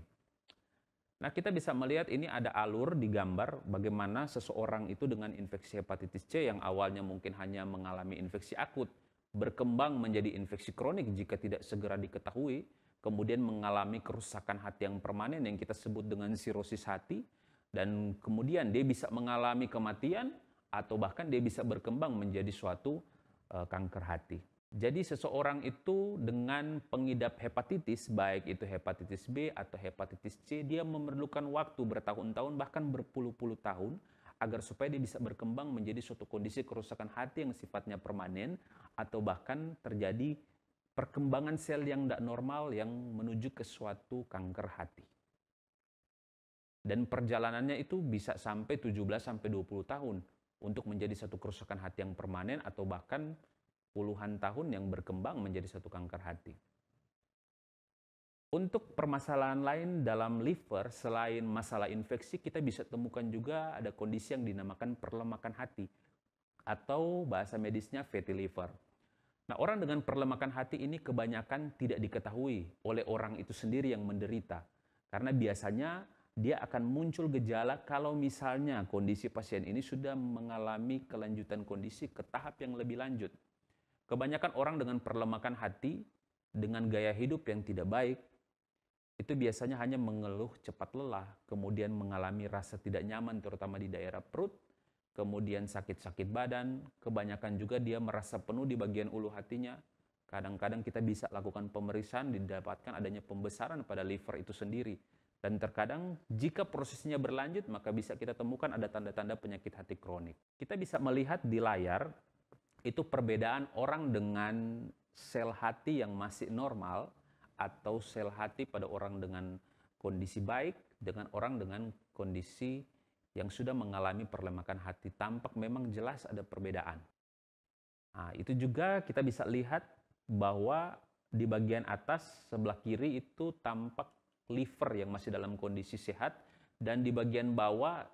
Nah, kita bisa melihat ini ada alur di gambar bagaimana seseorang itu dengan infeksi hepatitis C yang awalnya mungkin hanya mengalami infeksi akut, berkembang menjadi infeksi kronik jika tidak segera diketahui, kemudian mengalami kerusakan hati yang permanen yang kita sebut dengan sirosis hati, dan kemudian dia bisa mengalami kematian atau bahkan dia bisa berkembang menjadi suatu eh, kanker hati. Jadi seseorang itu dengan pengidap hepatitis, baik itu hepatitis B atau hepatitis C, dia memerlukan waktu bertahun-tahun bahkan berpuluh-puluh tahun agar supaya dia bisa berkembang menjadi suatu kondisi kerusakan hati yang sifatnya permanen atau bahkan terjadi perkembangan sel yang tidak normal yang menuju ke suatu kanker hati. Dan perjalanannya itu bisa sampai 17 20 tahun untuk menjadi satu kerusakan hati yang permanen atau bahkan puluhan tahun yang berkembang menjadi satu kanker hati. Untuk permasalahan lain dalam liver, selain masalah infeksi, kita bisa temukan juga ada kondisi yang dinamakan perlemakan hati atau bahasa medisnya fatty liver. Nah, orang dengan perlemakan hati ini kebanyakan tidak diketahui oleh orang itu sendiri yang menderita. Karena biasanya dia akan muncul gejala kalau misalnya kondisi pasien ini sudah mengalami kelanjutan kondisi ke tahap yang lebih lanjut. Kebanyakan orang dengan perlemakan hati, dengan gaya hidup yang tidak baik, itu biasanya hanya mengeluh cepat lelah, kemudian mengalami rasa tidak nyaman terutama di daerah perut, kemudian sakit-sakit badan, kebanyakan juga dia merasa penuh di bagian ulu hatinya. Kadang-kadang kita bisa lakukan pemeriksaan, didapatkan adanya pembesaran pada liver itu sendiri. Dan terkadang jika prosesnya berlanjut, maka bisa kita temukan ada tanda-tanda penyakit hati kronik. Kita bisa melihat di layar itu perbedaan orang dengan sel hati yang masih normal atau sel hati pada orang dengan kondisi baik dengan orang dengan kondisi yang sudah mengalami perlemakan hati tampak memang jelas ada perbedaan. Nah, itu juga kita bisa lihat bahwa di bagian atas sebelah kiri itu tampak liver yang masih dalam kondisi sehat dan di bagian bawah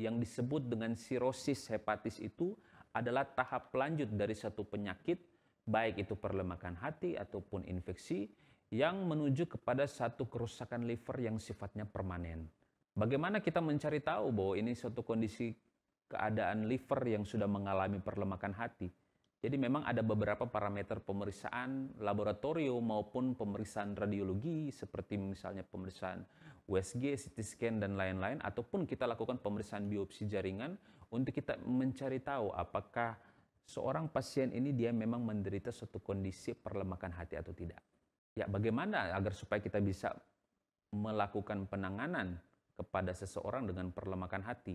yang disebut dengan sirosis hepatitis itu adalah tahap lanjut dari satu penyakit, baik itu perlemakan hati ataupun infeksi, yang menuju kepada satu kerusakan liver yang sifatnya permanen. Bagaimana kita mencari tahu bahwa ini suatu kondisi keadaan liver yang sudah mengalami perlemakan hati? Jadi memang ada beberapa parameter pemeriksaan laboratorium maupun pemeriksaan radiologi seperti misalnya pemeriksaan USG, CT scan dan lain-lain ataupun kita lakukan pemeriksaan biopsi jaringan untuk kita mencari tahu apakah seorang pasien ini dia memang menderita suatu kondisi perlemakan hati atau tidak. Ya, bagaimana agar supaya kita bisa melakukan penanganan kepada seseorang dengan perlemakan hati?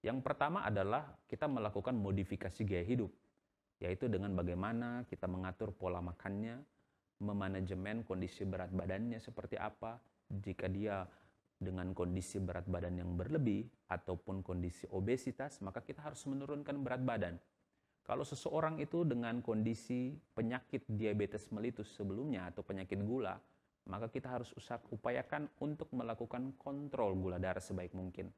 Yang pertama adalah kita melakukan modifikasi gaya hidup, yaitu dengan bagaimana kita mengatur pola makannya, memanajemen kondisi berat badannya seperti apa, jika dia dengan kondisi berat badan yang berlebih ataupun kondisi obesitas, maka kita harus menurunkan berat badan. Kalau seseorang itu dengan kondisi penyakit diabetes melitus sebelumnya atau penyakit gula, maka kita harus usah upayakan untuk melakukan kontrol gula darah sebaik mungkin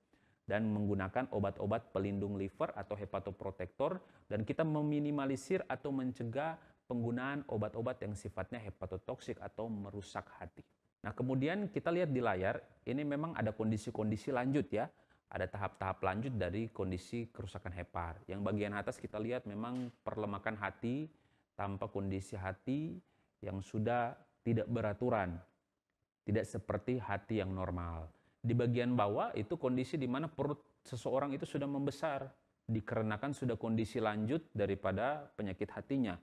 dan menggunakan obat-obat pelindung liver atau hepatoprotektor dan kita meminimalisir atau mencegah penggunaan obat-obat yang sifatnya hepatotoksik atau merusak hati. Nah, kemudian kita lihat di layar, ini memang ada kondisi-kondisi lanjut ya. Ada tahap-tahap lanjut dari kondisi kerusakan hepar. Yang bagian atas kita lihat memang perlemakan hati tanpa kondisi hati yang sudah tidak beraturan. Tidak seperti hati yang normal. Di bagian bawah itu kondisi di mana perut seseorang itu sudah membesar dikarenakan sudah kondisi lanjut daripada penyakit hatinya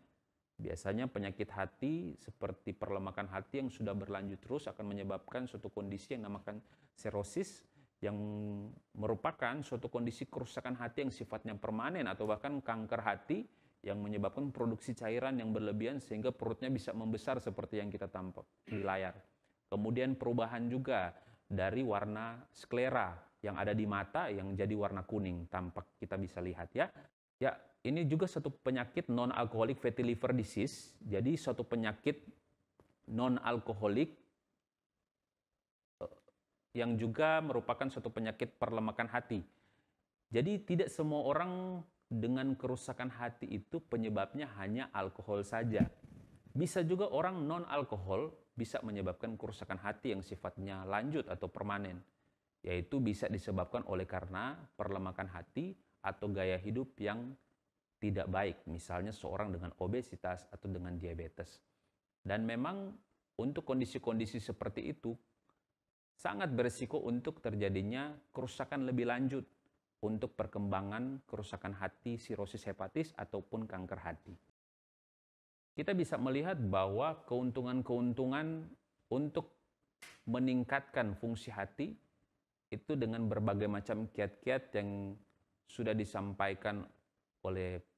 Biasanya penyakit hati seperti perlemakan hati yang sudah berlanjut terus akan menyebabkan suatu kondisi yang namakan serosis yang merupakan suatu kondisi kerusakan hati yang sifatnya permanen atau bahkan kanker hati yang menyebabkan produksi cairan yang berlebihan sehingga perutnya bisa membesar seperti yang kita tampak di layar. Kemudian perubahan juga dari warna sklera yang ada di mata yang jadi warna kuning tampak kita bisa lihat ya. Ya, ini juga satu penyakit non alkoholik fatty liver disease. Jadi suatu penyakit non alkoholik eh, yang juga merupakan suatu penyakit perlemakan hati. Jadi tidak semua orang dengan kerusakan hati itu penyebabnya hanya alkohol saja. Bisa juga orang non alkohol bisa menyebabkan kerusakan hati yang sifatnya lanjut atau permanen, yaitu bisa disebabkan oleh karena perlemakan hati atau gaya hidup yang tidak baik, misalnya seorang dengan obesitas atau dengan diabetes. Dan memang untuk kondisi-kondisi seperti itu sangat berisiko untuk terjadinya kerusakan lebih lanjut untuk perkembangan kerusakan hati, sirosis hepatis ataupun kanker hati. Kita bisa melihat bahwa keuntungan-keuntungan untuk meningkatkan fungsi hati itu dengan berbagai macam kiat-kiat yang sudah disampaikan oleh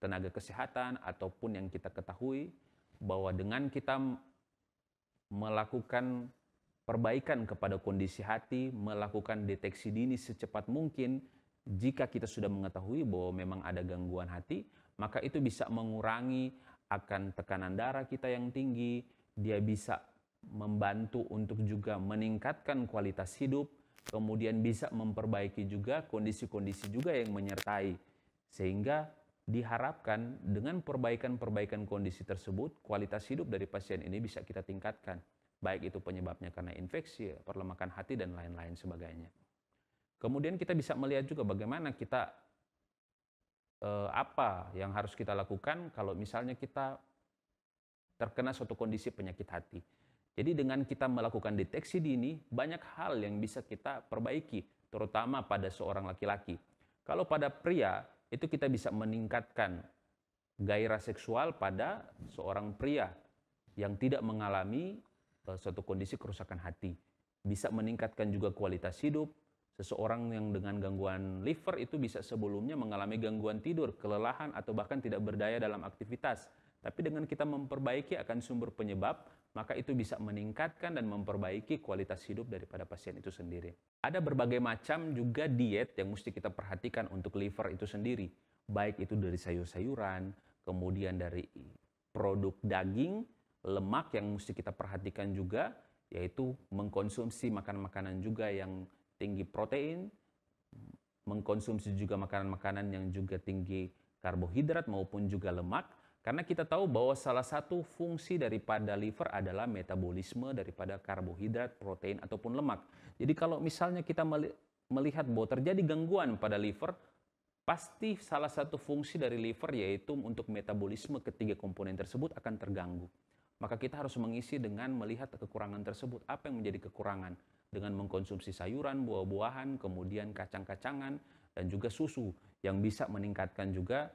tenaga kesehatan ataupun yang kita ketahui bahwa dengan kita melakukan perbaikan kepada kondisi hati, melakukan deteksi dini secepat mungkin, jika kita sudah mengetahui bahwa memang ada gangguan hati, maka itu bisa mengurangi akan tekanan darah kita yang tinggi, dia bisa membantu untuk juga meningkatkan kualitas hidup, kemudian bisa memperbaiki juga kondisi-kondisi juga yang menyertai. Sehingga diharapkan dengan perbaikan-perbaikan kondisi tersebut, kualitas hidup dari pasien ini bisa kita tingkatkan, baik itu penyebabnya karena infeksi, perlemakan hati, dan lain-lain sebagainya. Kemudian kita bisa melihat juga bagaimana kita eh, apa yang harus kita lakukan kalau misalnya kita terkena suatu kondisi penyakit hati. Jadi dengan kita melakukan deteksi dini, banyak hal yang bisa kita perbaiki, terutama pada seorang laki-laki. Kalau pada pria, itu kita bisa meningkatkan gairah seksual pada seorang pria yang tidak mengalami e, suatu kondisi kerusakan hati. Bisa meningkatkan juga kualitas hidup. Seseorang yang dengan gangguan liver itu bisa sebelumnya mengalami gangguan tidur, kelelahan, atau bahkan tidak berdaya dalam aktivitas tapi dengan kita memperbaiki akan sumber penyebab, maka itu bisa meningkatkan dan memperbaiki kualitas hidup daripada pasien itu sendiri. Ada berbagai macam juga diet yang mesti kita perhatikan untuk liver itu sendiri, baik itu dari sayur-sayuran, kemudian dari produk daging, lemak yang mesti kita perhatikan juga, yaitu mengkonsumsi makanan-makanan juga yang tinggi protein, mengkonsumsi juga makanan-makanan yang juga tinggi karbohidrat maupun juga lemak, karena kita tahu bahwa salah satu fungsi daripada liver adalah metabolisme daripada karbohidrat, protein, ataupun lemak. Jadi kalau misalnya kita melihat bahwa terjadi gangguan pada liver, pasti salah satu fungsi dari liver yaitu untuk metabolisme ketiga komponen tersebut akan terganggu. Maka kita harus mengisi dengan melihat kekurangan tersebut, apa yang menjadi kekurangan dengan mengkonsumsi sayuran, buah-buahan, kemudian kacang-kacangan, dan juga susu yang bisa meningkatkan juga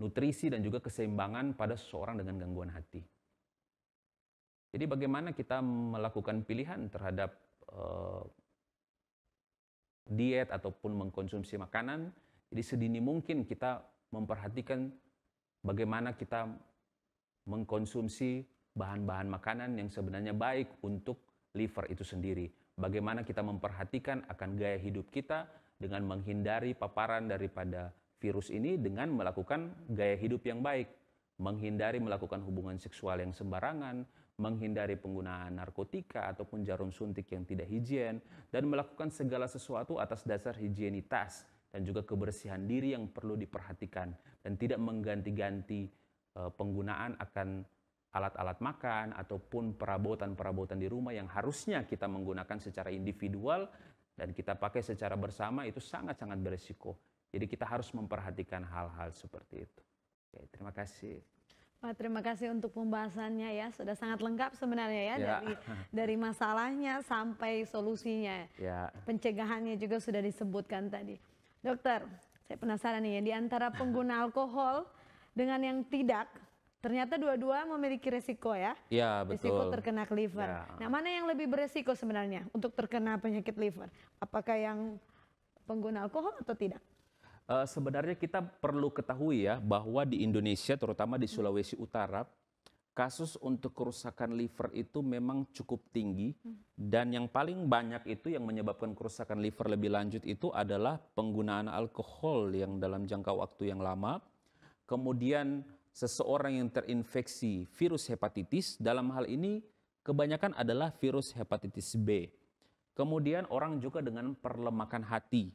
nutrisi dan juga keseimbangan pada seseorang dengan gangguan hati. Jadi bagaimana kita melakukan pilihan terhadap uh, diet ataupun mengkonsumsi makanan. Jadi sedini mungkin kita memperhatikan bagaimana kita mengkonsumsi bahan-bahan makanan yang sebenarnya baik untuk liver itu sendiri. Bagaimana kita memperhatikan akan gaya hidup kita dengan menghindari paparan daripada virus ini dengan melakukan gaya hidup yang baik, menghindari melakukan hubungan seksual yang sembarangan, menghindari penggunaan narkotika ataupun jarum suntik yang tidak higien, dan melakukan segala sesuatu atas dasar higienitas dan juga kebersihan diri yang perlu diperhatikan dan tidak mengganti-ganti eh, penggunaan akan alat-alat makan ataupun perabotan-perabotan di rumah yang harusnya kita menggunakan secara individual dan kita pakai secara bersama itu sangat-sangat beresiko. Jadi kita harus memperhatikan hal-hal seperti itu. Oke, terima kasih. Pak, terima kasih untuk pembahasannya ya. Sudah sangat lengkap sebenarnya ya, ya. dari dari masalahnya sampai solusinya. Ya. Pencegahannya juga sudah disebutkan tadi. Dokter, saya penasaran nih ya di antara pengguna alkohol dengan yang tidak Ternyata dua-dua memiliki resiko ya. Iya, betul. Resiko terkena liver. Ya. Nah, mana yang lebih beresiko sebenarnya untuk terkena penyakit liver? Apakah yang pengguna alkohol atau tidak? uh, sebenarnya kita perlu ketahui ya bahwa di Indonesia terutama di Sulawesi Utara kasus untuk kerusakan liver itu memang cukup tinggi dan yang paling banyak itu yang menyebabkan kerusakan liver lebih lanjut itu adalah penggunaan alkohol yang dalam jangka waktu yang lama kemudian seseorang yang terinfeksi virus hepatitis dalam hal ini kebanyakan adalah virus hepatitis B kemudian orang juga dengan perlemakan hati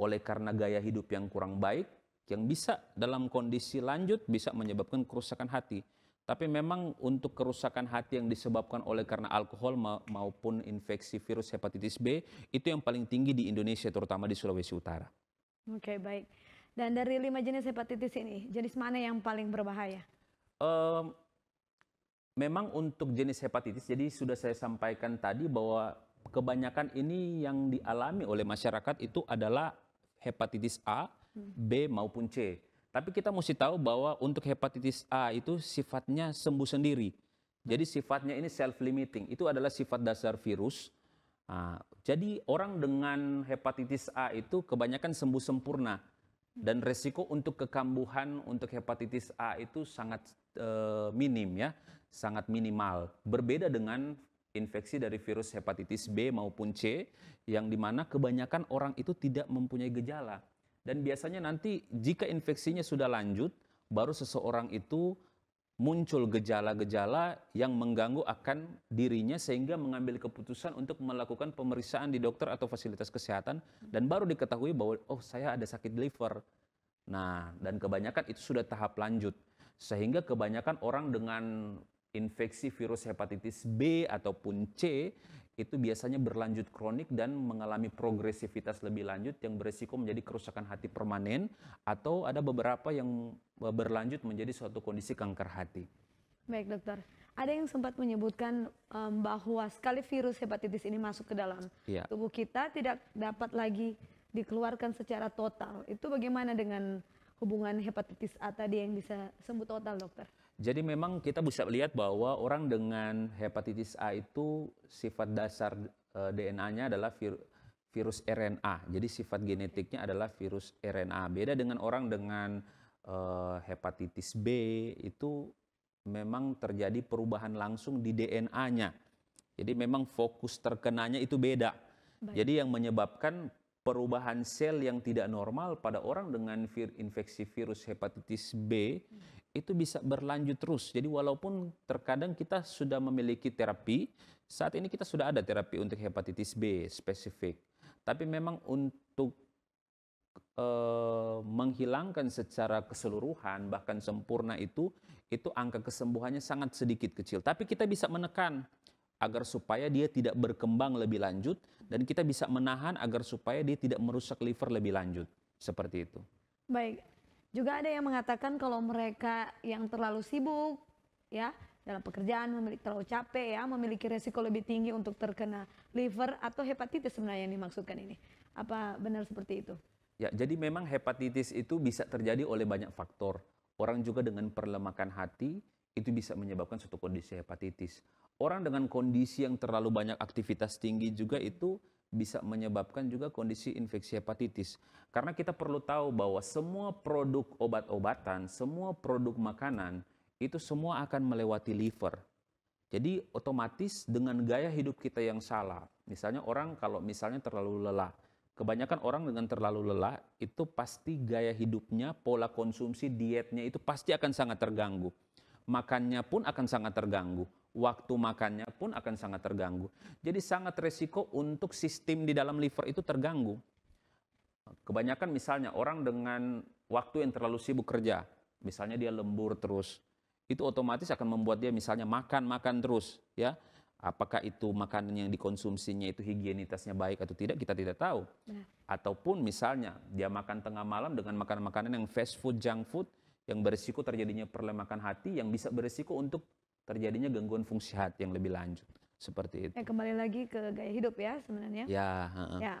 oleh karena gaya hidup yang kurang baik, yang bisa dalam kondisi lanjut bisa menyebabkan kerusakan hati. Tapi memang untuk kerusakan hati yang disebabkan oleh karena alkohol ma maupun infeksi virus hepatitis B itu yang paling tinggi di Indonesia terutama di Sulawesi Utara. Oke okay, baik. Dan dari lima jenis hepatitis ini, jenis mana yang paling berbahaya? Um, memang untuk jenis hepatitis, jadi sudah saya sampaikan tadi bahwa kebanyakan ini yang dialami oleh masyarakat itu adalah hepatitis A, hmm. B maupun C. Tapi kita mesti tahu bahwa untuk hepatitis A itu sifatnya sembuh sendiri. Hmm. Jadi sifatnya ini self limiting. Itu adalah sifat dasar virus. Nah, jadi orang dengan hepatitis A itu kebanyakan sembuh sempurna hmm. dan resiko untuk kekambuhan untuk hepatitis A itu sangat eh, minim ya, sangat minimal. Berbeda dengan infeksi dari virus hepatitis B maupun C yang dimana kebanyakan orang itu tidak mempunyai gejala dan biasanya nanti jika infeksinya sudah lanjut baru seseorang itu muncul gejala-gejala yang mengganggu akan dirinya sehingga mengambil keputusan untuk melakukan pemeriksaan di dokter atau fasilitas kesehatan dan baru diketahui bahwa oh saya ada sakit liver. Nah, dan kebanyakan itu sudah tahap lanjut sehingga kebanyakan orang dengan infeksi virus hepatitis B ataupun C itu biasanya berlanjut kronik dan mengalami progresivitas lebih lanjut yang berisiko menjadi kerusakan hati permanen atau ada beberapa yang berlanjut menjadi suatu kondisi kanker hati. Baik dokter, ada yang sempat menyebutkan um, bahwa sekali virus hepatitis ini masuk ke dalam ya. tubuh kita tidak dapat lagi dikeluarkan secara total. Itu bagaimana dengan hubungan hepatitis A tadi yang bisa sembuh total dokter? Jadi memang kita bisa lihat bahwa orang dengan hepatitis A itu sifat dasar eh, DNA-nya adalah virus RNA. Jadi sifat genetiknya adalah virus RNA. Beda dengan orang dengan eh, hepatitis B itu memang terjadi perubahan langsung di DNA-nya. Jadi memang fokus terkenanya itu beda. Baik. Jadi yang menyebabkan perubahan sel yang tidak normal pada orang dengan vir, infeksi virus hepatitis B itu bisa berlanjut terus. Jadi walaupun terkadang kita sudah memiliki terapi, saat ini kita sudah ada terapi untuk hepatitis B spesifik. Tapi memang untuk eh, menghilangkan secara keseluruhan bahkan sempurna itu itu angka kesembuhannya sangat sedikit kecil. Tapi kita bisa menekan agar supaya dia tidak berkembang lebih lanjut dan kita bisa menahan agar supaya dia tidak merusak liver lebih lanjut seperti itu. Baik. Juga ada yang mengatakan kalau mereka yang terlalu sibuk ya dalam pekerjaan memiliki terlalu capek ya, memiliki resiko lebih tinggi untuk terkena liver atau hepatitis sebenarnya yang dimaksudkan ini. Apa benar seperti itu? Ya, jadi memang hepatitis itu bisa terjadi oleh banyak faktor. Orang juga dengan perlemakan hati itu bisa menyebabkan suatu kondisi hepatitis. Orang dengan kondisi yang terlalu banyak aktivitas tinggi juga itu bisa menyebabkan juga kondisi infeksi hepatitis. Karena kita perlu tahu bahwa semua produk obat-obatan, semua produk makanan itu semua akan melewati liver. Jadi otomatis dengan gaya hidup kita yang salah, misalnya orang kalau misalnya terlalu lelah, kebanyakan orang dengan terlalu lelah itu pasti gaya hidupnya, pola konsumsi, dietnya itu pasti akan sangat terganggu. Makannya pun akan sangat terganggu waktu makannya pun akan sangat terganggu. Jadi sangat resiko untuk sistem di dalam liver itu terganggu. Kebanyakan misalnya orang dengan waktu yang terlalu sibuk kerja, misalnya dia lembur terus, itu otomatis akan membuat dia misalnya makan-makan terus, ya. Apakah itu makanan yang dikonsumsinya itu higienitasnya baik atau tidak kita tidak tahu. Iya. Ataupun misalnya dia makan tengah malam dengan makanan-makanan yang fast food, junk food yang berisiko terjadinya perlemakan hati yang bisa berisiko untuk terjadinya gangguan fungsi hati yang lebih lanjut seperti itu. Ya, kembali lagi ke gaya hidup ya sebenarnya. Ya. Uh-uh. Ya.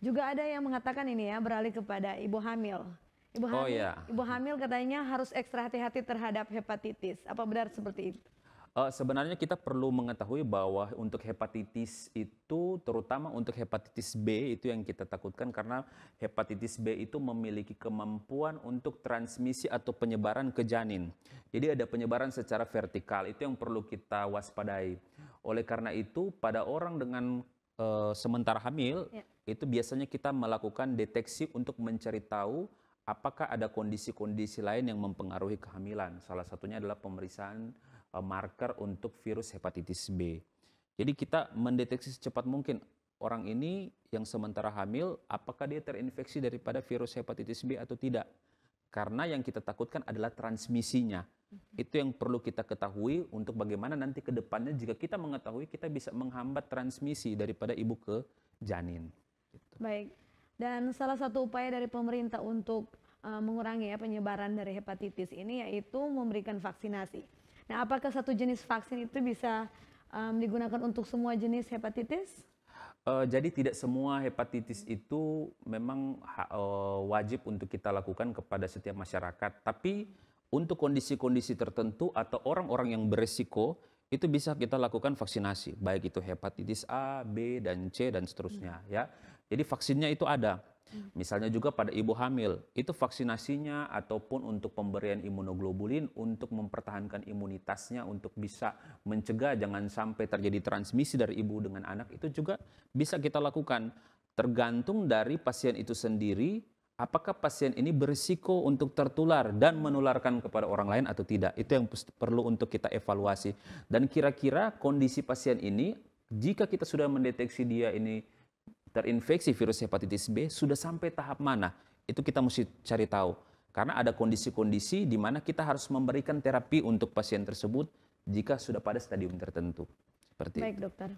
Juga ada yang mengatakan ini ya beralih kepada ibu hamil. Ibu oh, hamil, oh, ya. ibu hamil katanya harus ekstra hati-hati terhadap hepatitis. Apa benar seperti itu? uh, sebenarnya kita perlu mengetahui bahwa untuk hepatitis itu, terutama untuk hepatitis B itu yang kita takutkan karena hepatitis B itu memiliki kemampuan untuk transmisi atau penyebaran ke janin. Jadi ada penyebaran secara vertikal itu yang perlu kita waspadai. Oleh karena itu, pada orang dengan uh, sementara hamil ya. itu biasanya kita melakukan deteksi untuk mencari tahu apakah ada kondisi-kondisi lain yang mempengaruhi kehamilan. Salah satunya adalah pemeriksaan Eh, marker untuk virus hepatitis B. Jadi kita mendeteksi secepat mungkin orang ini yang sementara hamil apakah dia terinfeksi daripada virus hepatitis B atau tidak. Karena yang kita takutkan adalah transmisinya. Mhm. Itu yang perlu kita ketahui untuk bagaimana nanti ke depannya jika kita mengetahui kita bisa menghambat transmisi daripada ibu ke janin. Gitu. Baik. Dan salah satu upaya dari pemerintah untuk eh, mengurangi ya penyebaran dari hepatitis ini yaitu memberikan vaksinasi. Nah, apakah satu jenis vaksin itu bisa um, digunakan untuk semua jenis hepatitis? Uh, jadi tidak semua hepatitis itu memang uh, wajib untuk kita lakukan kepada setiap masyarakat. Tapi untuk kondisi-kondisi tertentu atau orang-orang yang beresiko itu bisa kita lakukan vaksinasi, baik itu hepatitis A, B, dan C dan seterusnya. Hmm. Ya, jadi vaksinnya itu ada. Hmm. Misalnya juga pada ibu hamil, itu vaksinasinya ataupun untuk pemberian imunoglobulin untuk mempertahankan imunitasnya untuk bisa mencegah jangan sampai terjadi transmisi dari ibu dengan anak itu juga bisa kita lakukan tergantung dari pasien itu sendiri apakah pasien ini berisiko untuk tertular dan menularkan kepada orang lain atau tidak. Itu yang perlu untuk kita evaluasi. Dan kira-kira kondisi pasien ini jika kita sudah mendeteksi dia ini terinfeksi virus hepatitis B sudah sampai tahap mana? Itu kita mesti cari tahu. Karena ada kondisi-kondisi di mana kita harus memberikan terapi untuk pasien tersebut jika sudah pada stadium tertentu. Seperti Baik dokter.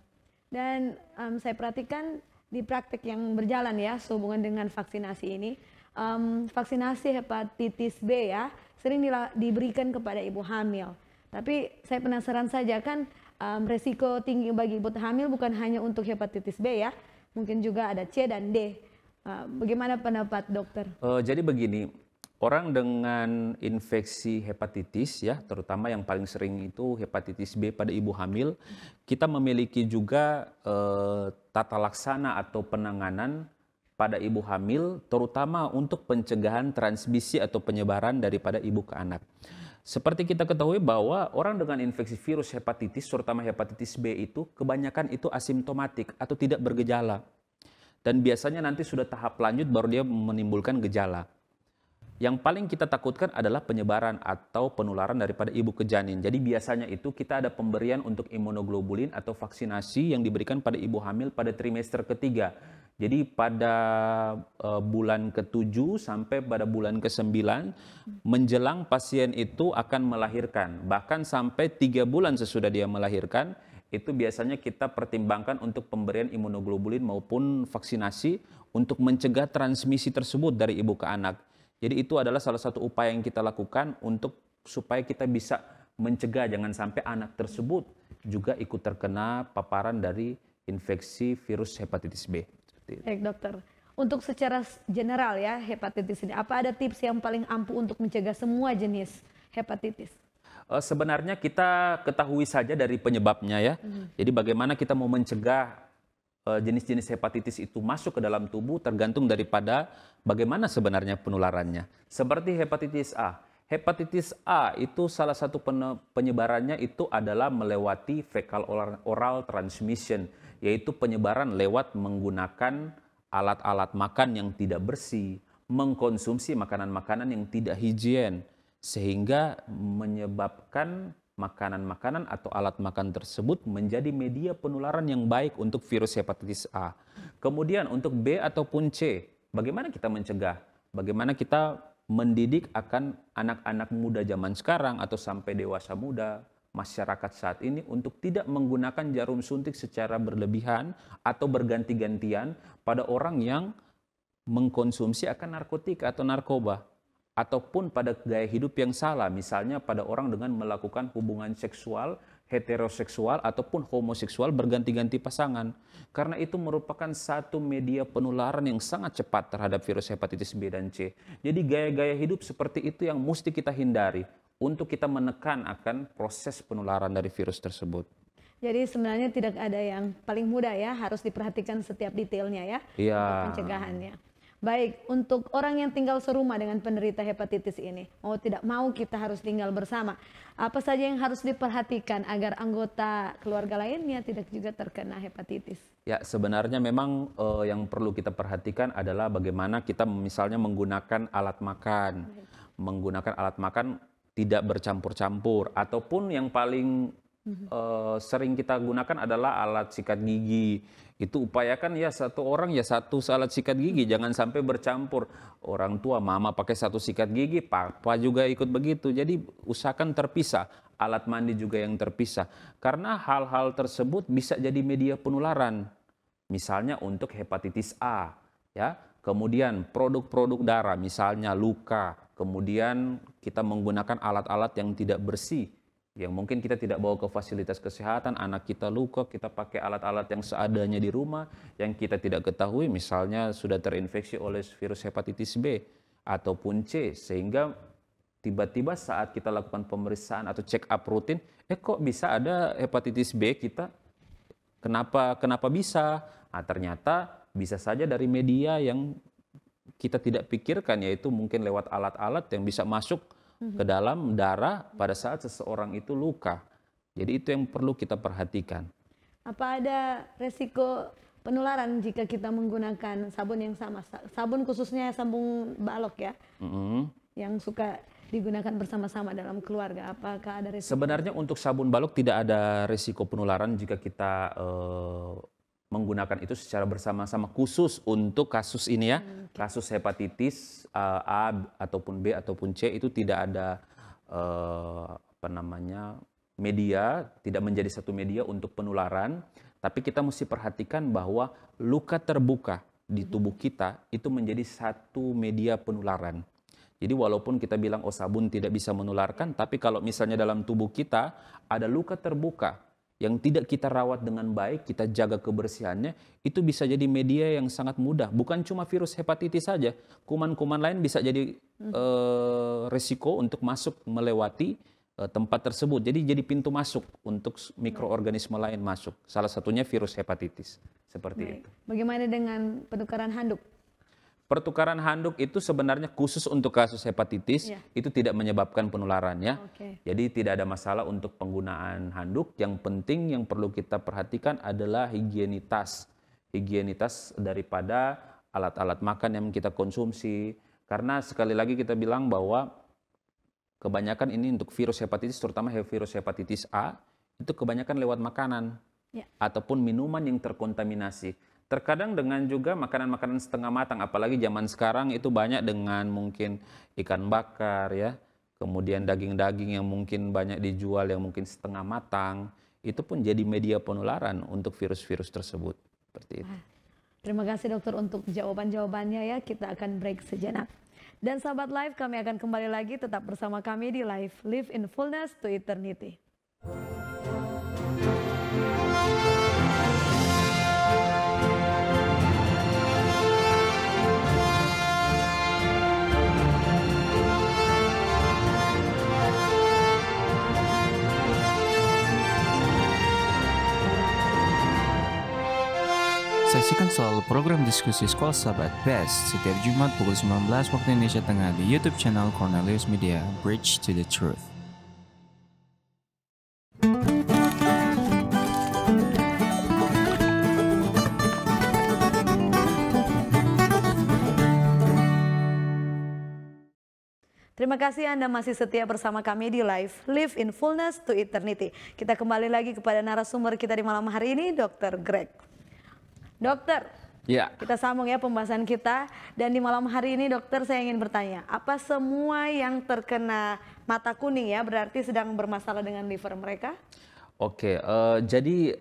Dan um, saya perhatikan di praktik yang berjalan ya sehubungan dengan vaksinasi ini, um, vaksinasi hepatitis B ya sering diberikan kepada ibu hamil. Tapi saya penasaran saja kan um, resiko tinggi bagi ibu hamil bukan hanya untuk hepatitis B ya, mungkin juga ada C dan D. Ah, bagaimana pendapat dokter? Uh, jadi begini, orang dengan infeksi hepatitis ya, terutama yang paling sering itu hepatitis B pada ibu hamil, kita memiliki juga uh, tata laksana atau penanganan pada ibu hamil, terutama untuk pencegahan transmisi atau penyebaran daripada ibu ke anak. Seperti kita ketahui bahwa orang dengan infeksi virus hepatitis, terutama hepatitis B itu, kebanyakan itu asimptomatik atau tidak bergejala. Dan biasanya nanti sudah tahap lanjut baru dia menimbulkan gejala. Yang paling kita takutkan adalah penyebaran atau penularan daripada ibu ke janin. Jadi biasanya itu kita ada pemberian untuk imunoglobulin atau vaksinasi yang diberikan pada ibu hamil pada trimester ketiga jadi pada uh, bulan ke-7 sampai pada bulan ke-9 menjelang pasien itu akan melahirkan. Bahkan sampai 3 bulan sesudah dia melahirkan itu biasanya kita pertimbangkan untuk pemberian imunoglobulin maupun vaksinasi untuk mencegah transmisi tersebut dari ibu ke anak. Jadi itu adalah salah satu upaya yang kita lakukan untuk supaya kita bisa mencegah jangan sampai anak tersebut juga ikut terkena paparan dari infeksi virus hepatitis B seperti itu. Baik dokter. Untuk secara general ya hepatitis ini, apa ada tips yang paling ampuh untuk mencegah semua jenis hepatitis? Eh, sebenarnya kita ketahui saja dari penyebabnya ya. Hmm. Jadi bagaimana kita mau mencegah eh, jenis-jenis hepatitis itu masuk ke dalam tubuh tergantung daripada bagaimana sebenarnya penularannya. Seperti hepatitis A. Hepatitis A itu salah satu penyebarannya itu adalah melewati fecal oral transmission yaitu penyebaran lewat menggunakan alat-alat makan yang tidak bersih, mengkonsumsi makanan-makanan yang tidak higien, sehingga menyebabkan makanan-makanan atau alat makan tersebut menjadi media penularan yang baik untuk virus hepatitis A. Kemudian untuk B ataupun C, bagaimana kita mencegah? Bagaimana kita mendidik akan anak-anak muda zaman sekarang atau sampai dewasa muda masyarakat saat ini untuk tidak menggunakan jarum suntik secara berlebihan atau berganti-gantian pada orang yang mengkonsumsi akan narkotika atau narkoba ataupun pada gaya hidup yang salah misalnya pada orang dengan melakukan hubungan seksual heteroseksual ataupun homoseksual berganti-ganti pasangan karena itu merupakan satu media penularan yang sangat cepat terhadap virus hepatitis B dan C. Jadi gaya-gaya hidup seperti itu yang mesti kita hindari untuk kita menekan akan proses penularan dari virus tersebut. Jadi sebenarnya tidak ada yang paling mudah ya, harus diperhatikan setiap detailnya ya, ya. untuk pencegahannya. Baik, untuk orang yang tinggal serumah dengan penderita hepatitis ini, mau tidak mau kita harus tinggal bersama. Apa saja yang harus diperhatikan agar anggota keluarga lainnya tidak juga terkena hepatitis? Ya, sebenarnya memang eh, yang perlu kita perhatikan adalah bagaimana kita misalnya menggunakan alat makan. Menggunakan alat makan tidak bercampur-campur ataupun yang paling uh, sering kita gunakan adalah alat sikat gigi itu upayakan ya satu orang ya satu alat sikat gigi jangan sampai bercampur orang tua mama pakai satu sikat gigi papa juga ikut begitu jadi usahakan terpisah alat mandi juga yang terpisah karena hal-hal tersebut bisa jadi media penularan misalnya untuk hepatitis A ya kemudian produk-produk darah misalnya luka kemudian kita menggunakan alat-alat yang tidak bersih, yang mungkin kita tidak bawa ke fasilitas kesehatan, anak kita luka, kita pakai alat-alat yang seadanya di rumah, yang kita tidak ketahui, misalnya sudah terinfeksi oleh virus hepatitis B ataupun C, sehingga tiba-tiba saat kita lakukan pemeriksaan atau check up rutin, eh kok bisa ada hepatitis B kita? Kenapa kenapa bisa? Nah, ternyata bisa saja dari media yang kita tidak pikirkan yaitu mungkin lewat alat-alat yang bisa masuk mhm. ke dalam darah pada saat seseorang itu luka. Jadi itu yang perlu kita perhatikan. Apa ada resiko penularan jika kita menggunakan sabun yang sama? Sabun khususnya sabun balok ya, mm-hmm. yang suka digunakan bersama-sama dalam keluarga. Apakah ada resiko? Sebenarnya untuk sabun balok tidak ada resiko penularan jika kita uh, menggunakan itu secara bersama-sama khusus untuk kasus ini ya hmm. kasus hepatitis uh, A ataupun B ataupun C itu tidak ada uh, apa namanya media tidak menjadi satu media untuk penularan tapi kita mesti perhatikan bahwa luka terbuka di hmm. tubuh kita itu menjadi satu media penularan jadi walaupun kita bilang oh sabun tidak bisa menularkan tapi kalau misalnya dalam tubuh kita ada luka terbuka yang tidak kita rawat dengan baik, kita jaga kebersihannya, itu bisa jadi media yang sangat mudah. Bukan cuma virus hepatitis saja, kuman-kuman lain bisa jadi hmm. eh, resiko untuk masuk melewati eh, tempat tersebut. Jadi jadi pintu masuk untuk mikroorganisme lain masuk. Salah satunya virus hepatitis. Seperti Baik. itu. Bagaimana dengan penukaran handuk? Pertukaran handuk itu sebenarnya khusus untuk kasus hepatitis, ya. itu tidak menyebabkan penularannya. Okay. Jadi tidak ada masalah untuk penggunaan handuk. Yang penting yang perlu kita perhatikan adalah higienitas. Higienitas daripada alat-alat makan yang kita konsumsi. Karena sekali lagi kita bilang bahwa kebanyakan ini untuk virus hepatitis, terutama virus hepatitis A, itu kebanyakan lewat makanan. Ya. Ataupun minuman yang terkontaminasi Terkadang dengan juga makanan-makanan setengah matang, apalagi zaman sekarang itu banyak dengan mungkin ikan bakar ya, kemudian daging-daging yang mungkin banyak dijual yang mungkin setengah matang, itu pun jadi media penularan untuk virus-virus tersebut. Seperti itu. Ah, terima kasih dokter untuk jawaban-jawabannya ya, kita akan break sejenak. Dan sahabat live kami akan kembali lagi tetap bersama kami di live Live in Fullness to Eternity. Saksikan selalu program diskusi Sekolah Sahabat Best setiap Jumat pukul 19 waktu Indonesia Tengah di YouTube channel Cornelius Media Bridge to the Truth. Terima kasih Anda masih setia bersama kami di live Live in Fullness to Eternity. Kita kembali lagi kepada narasumber kita di malam hari ini, Dr. Greg. Dokter, ya. kita sambung ya pembahasan kita. Dan di malam hari ini dokter saya ingin bertanya, apa semua yang terkena mata kuning ya berarti sedang bermasalah dengan liver mereka? Oke, uh, jadi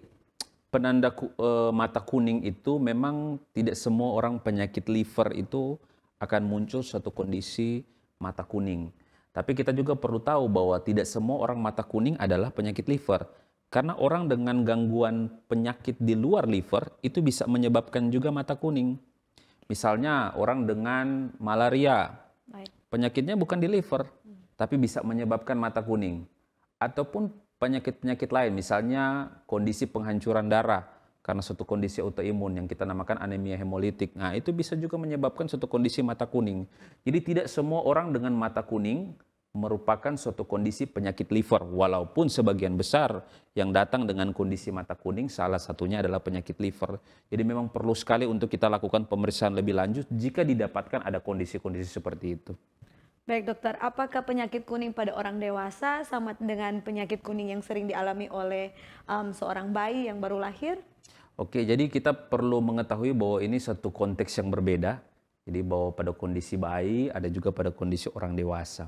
penanda ku, uh, mata kuning itu memang tidak semua orang penyakit liver itu akan muncul suatu kondisi mata kuning. Tapi kita juga perlu tahu bahwa tidak semua orang mata kuning adalah penyakit liver karena orang dengan gangguan penyakit di luar liver itu bisa menyebabkan juga mata kuning. Misalnya orang dengan malaria, penyakitnya bukan di liver, tapi bisa menyebabkan mata kuning. Ataupun penyakit-penyakit lain, misalnya kondisi penghancuran darah karena suatu kondisi autoimun yang kita namakan anemia hemolitik. Nah, itu bisa juga menyebabkan suatu kondisi mata kuning. Jadi tidak semua orang dengan mata kuning merupakan suatu kondisi penyakit liver walaupun sebagian besar yang datang dengan kondisi mata kuning salah satunya adalah penyakit liver. Jadi memang perlu sekali untuk kita lakukan pemeriksaan lebih lanjut jika didapatkan ada kondisi-kondisi seperti itu. Baik dokter, apakah penyakit kuning pada orang dewasa sama dengan penyakit kuning yang sering dialami oleh um, seorang bayi yang baru lahir? Oke, jadi kita perlu mengetahui bahwa ini satu konteks yang berbeda. Jadi bahwa pada kondisi bayi ada juga pada kondisi orang dewasa.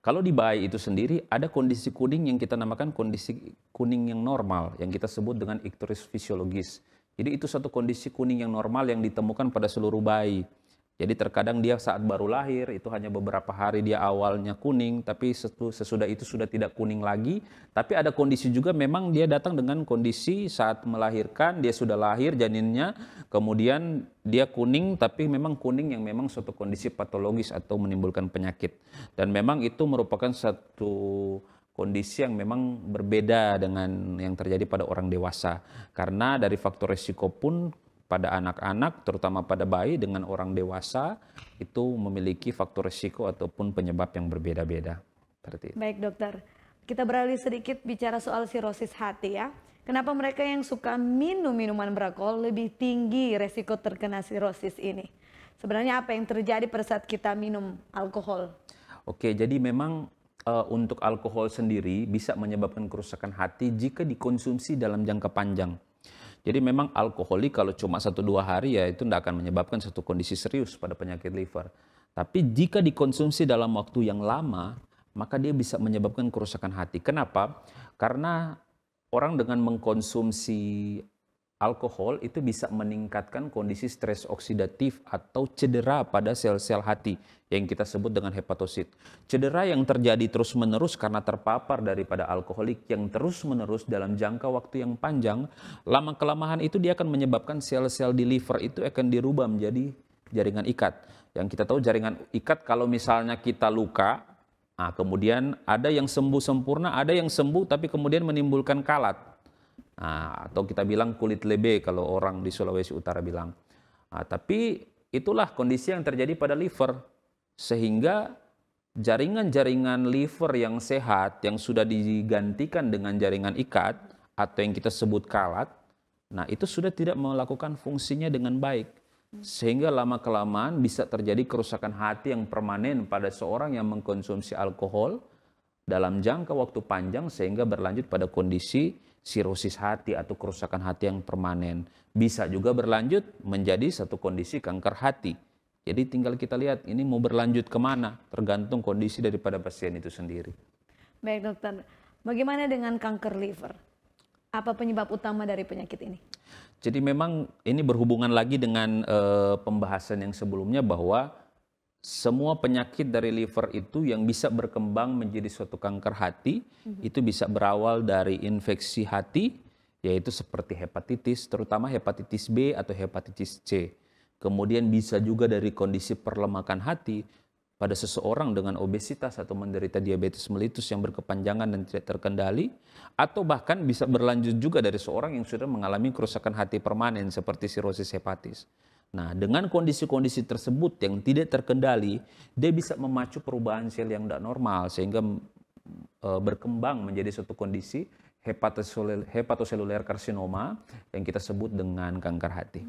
Kalau di bayi itu sendiri ada kondisi kuning yang kita namakan kondisi kuning yang normal yang kita sebut dengan ikteris fisiologis. Jadi itu satu kondisi kuning yang normal yang ditemukan pada seluruh bayi. Jadi terkadang dia saat baru lahir itu hanya beberapa hari dia awalnya kuning, tapi sesudah itu sudah tidak kuning lagi. Tapi ada kondisi juga memang dia datang dengan kondisi saat melahirkan dia sudah lahir janinnya, kemudian dia kuning tapi memang kuning yang memang suatu kondisi patologis atau menimbulkan penyakit. Dan memang itu merupakan satu kondisi yang memang berbeda dengan yang terjadi pada orang dewasa. Karena dari faktor resiko pun pada anak-anak, terutama pada bayi dengan orang dewasa itu memiliki faktor risiko ataupun penyebab yang berbeda-beda. Baik dokter, kita beralih sedikit bicara soal sirosis hati ya. Kenapa mereka yang suka minum minuman beralkohol lebih tinggi resiko terkena sirosis ini? Sebenarnya apa yang terjadi pada saat kita minum alkohol? Oke, jadi memang uh, untuk alkohol sendiri bisa menyebabkan kerusakan hati jika dikonsumsi dalam jangka panjang. Jadi memang alkoholik kalau cuma satu dua hari ya itu tidak akan menyebabkan satu kondisi serius pada penyakit liver. Tapi jika dikonsumsi dalam waktu yang lama, maka dia bisa menyebabkan kerusakan hati. Kenapa? Karena orang dengan mengkonsumsi alkohol itu bisa meningkatkan kondisi stres oksidatif atau cedera pada sel-sel hati yang kita sebut dengan hepatosit. Cedera yang terjadi terus-menerus karena terpapar daripada alkoholik yang terus-menerus dalam jangka waktu yang panjang, lama kelamaan itu dia akan menyebabkan sel-sel di liver itu akan dirubah menjadi jaringan ikat. Yang kita tahu jaringan ikat kalau misalnya kita luka, nah kemudian ada yang sembuh sempurna, ada yang sembuh tapi kemudian menimbulkan kalat Ah, atau kita bilang kulit lebe kalau orang di Sulawesi Utara bilang. Nah, tapi itulah kondisi yang terjadi pada liver. Sehingga jaringan-jaringan liver yang sehat, yang sudah digantikan dengan jaringan ikat, atau yang kita sebut kalat, nah itu sudah tidak melakukan fungsinya dengan baik. Sehingga lama-kelamaan bisa terjadi kerusakan hati yang permanen pada seorang yang mengkonsumsi alkohol dalam jangka waktu panjang sehingga berlanjut pada kondisi sirosis hati atau kerusakan hati yang permanen. Bisa juga berlanjut menjadi satu kondisi kanker hati. Jadi tinggal kita lihat ini mau berlanjut kemana, tergantung kondisi daripada pasien itu sendiri. Baik dokter, bagaimana dengan kanker liver? Apa penyebab utama dari penyakit ini? Jadi memang ini berhubungan lagi dengan e, pembahasan yang sebelumnya bahwa semua penyakit dari liver itu yang bisa berkembang menjadi suatu kanker hati mm-hmm. itu bisa berawal dari infeksi hati yaitu seperti hepatitis terutama hepatitis B atau hepatitis C. Kemudian bisa juga dari kondisi perlemakan hati pada seseorang dengan obesitas atau menderita diabetes melitus yang berkepanjangan dan tidak terkendali atau bahkan bisa berlanjut juga dari seorang yang sudah mengalami kerusakan hati permanen seperti sirosis hepatis. Nah, dengan kondisi-kondisi tersebut yang tidak terkendali, dia bisa memacu perubahan sel yang tidak normal sehingga e, berkembang menjadi suatu kondisi hepatoseluler, karsinoma yang kita sebut dengan kanker hati.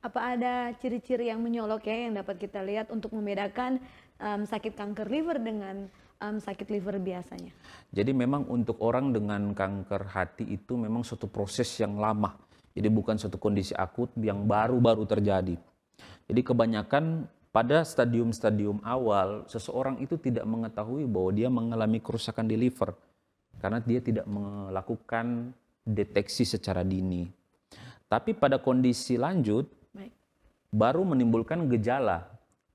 Apa ada ciri-ciri yang menyolok ya yang dapat kita lihat untuk membedakan um, sakit kanker liver dengan um, sakit liver biasanya? Jadi memang untuk orang dengan kanker hati itu memang suatu proses yang lama jadi bukan suatu kondisi akut yang baru-baru terjadi. Jadi kebanyakan pada stadium-stadium awal seseorang itu tidak mengetahui bahwa dia mengalami kerusakan di liver karena dia tidak melakukan deteksi secara dini. Tapi pada kondisi lanjut baru menimbulkan gejala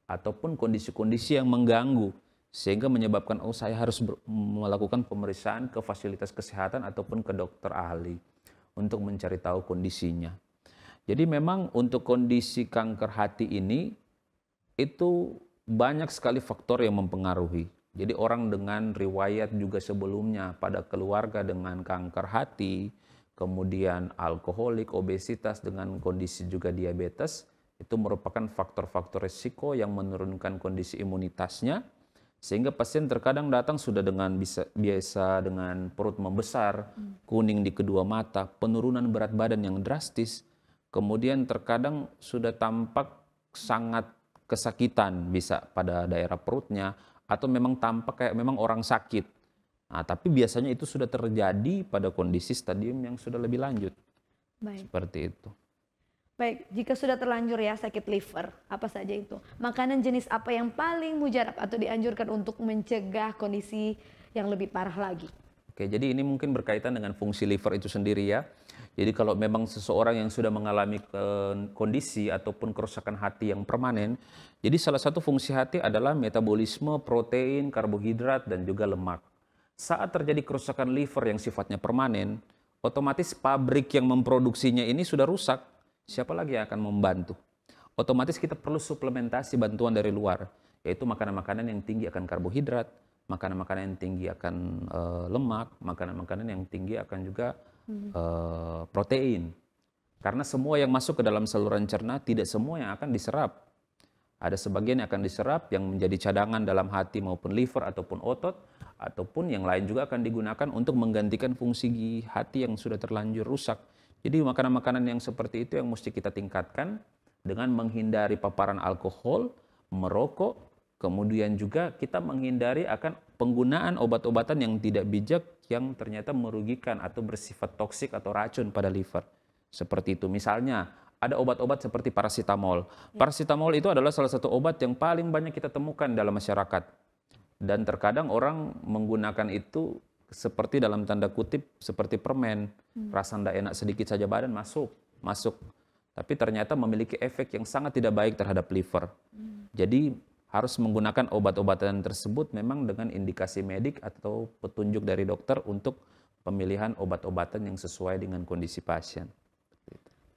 ataupun kondisi-kondisi yang mengganggu sehingga menyebabkan oh saya harus melakukan pemeriksaan ke fasilitas kesehatan ataupun ke dokter ahli untuk mencari tahu kondisinya. Jadi memang untuk kondisi kanker hati ini itu banyak sekali faktor yang mempengaruhi. Jadi orang dengan riwayat juga sebelumnya pada keluarga dengan kanker hati, kemudian alkoholik, obesitas dengan kondisi juga diabetes, itu merupakan faktor-faktor risiko yang menurunkan kondisi imunitasnya sehingga pasien terkadang datang sudah dengan bisa biasa dengan perut membesar, hmm. kuning di kedua mata, penurunan berat badan yang drastis, kemudian terkadang sudah tampak sangat kesakitan bisa pada daerah perutnya atau memang tampak kayak memang orang sakit. Nah, tapi biasanya itu sudah terjadi pada kondisi stadium yang sudah lebih lanjut. Baik. Seperti itu. Baik, jika sudah terlanjur ya sakit liver, apa saja itu? Makanan jenis apa yang paling mujarab atau dianjurkan untuk mencegah kondisi yang lebih parah lagi? Oke, jadi ini mungkin berkaitan dengan fungsi liver itu sendiri ya. Jadi kalau memang seseorang yang sudah mengalami kondisi ataupun kerusakan hati yang permanen, jadi salah satu fungsi hati adalah metabolisme protein, karbohidrat dan juga lemak. Saat terjadi kerusakan liver yang sifatnya permanen, otomatis pabrik yang memproduksinya ini sudah rusak siapa lagi yang akan membantu? Otomatis kita perlu suplementasi bantuan dari luar, yaitu makanan-makanan yang tinggi akan karbohidrat, makanan-makanan yang tinggi akan uh, lemak, makanan-makanan yang tinggi akan juga uh, protein. Karena semua yang masuk ke dalam saluran cerna tidak semua yang akan diserap. Ada sebagian yang akan diserap yang menjadi cadangan dalam hati maupun liver ataupun otot ataupun yang lain juga akan digunakan untuk menggantikan fungsi hati yang sudah terlanjur rusak jadi makanan-makanan yang seperti itu yang mesti kita tingkatkan dengan menghindari paparan alkohol, merokok, kemudian juga kita menghindari akan penggunaan obat-obatan yang tidak bijak yang ternyata merugikan atau bersifat toksik atau racun pada liver. Seperti itu misalnya ada obat-obat seperti parasitamol. Ya. Parasitamol itu adalah salah satu obat yang paling banyak kita temukan dalam masyarakat. Dan terkadang orang menggunakan itu seperti dalam tanda kutip seperti permen hmm. rasa tidak enak sedikit saja badan masuk masuk tapi ternyata memiliki efek yang sangat tidak baik terhadap liver hmm. jadi harus menggunakan obat-obatan tersebut memang dengan indikasi medik atau petunjuk dari dokter untuk pemilihan obat-obatan yang sesuai dengan kondisi pasien.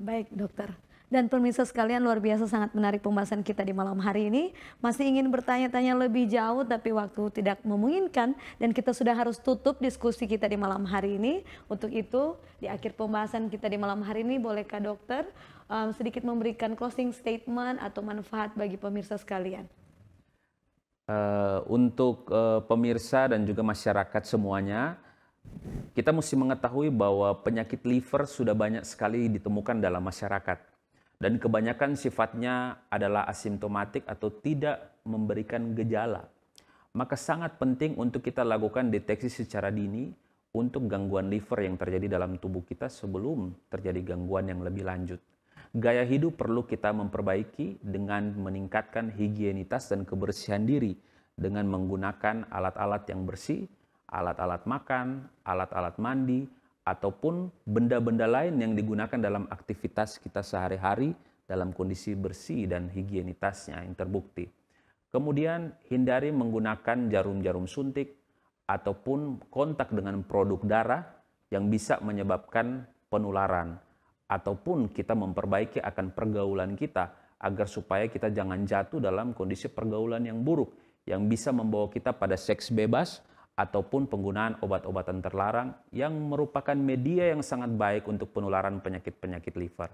Baik dokter, dan pemirsa sekalian luar biasa sangat menarik pembahasan kita di malam hari ini. Masih ingin bertanya-tanya lebih jauh tapi waktu tidak memungkinkan dan kita sudah harus tutup diskusi kita di malam hari ini. Untuk itu di akhir pembahasan kita di malam hari ini bolehkah dokter um, sedikit memberikan closing statement atau manfaat bagi pemirsa sekalian? Uh, untuk uh, pemirsa dan juga masyarakat semuanya, kita mesti mengetahui bahwa penyakit liver sudah banyak sekali ditemukan dalam masyarakat dan kebanyakan sifatnya adalah asimptomatik atau tidak memberikan gejala. Maka sangat penting untuk kita lakukan deteksi secara dini untuk gangguan liver yang terjadi dalam tubuh kita sebelum terjadi gangguan yang lebih lanjut. Gaya hidup perlu kita memperbaiki dengan meningkatkan higienitas dan kebersihan diri dengan menggunakan alat-alat yang bersih, alat-alat makan, alat-alat mandi, ataupun benda-benda lain yang digunakan dalam aktivitas kita sehari-hari dalam kondisi bersih dan higienitasnya yang terbukti. Kemudian hindari menggunakan jarum-jarum suntik ataupun kontak dengan produk darah yang bisa menyebabkan penularan ataupun kita memperbaiki akan pergaulan kita agar supaya kita jangan jatuh dalam kondisi pergaulan yang buruk yang bisa membawa kita pada seks bebas ataupun penggunaan obat-obatan terlarang yang merupakan media yang sangat baik untuk penularan penyakit-penyakit liver.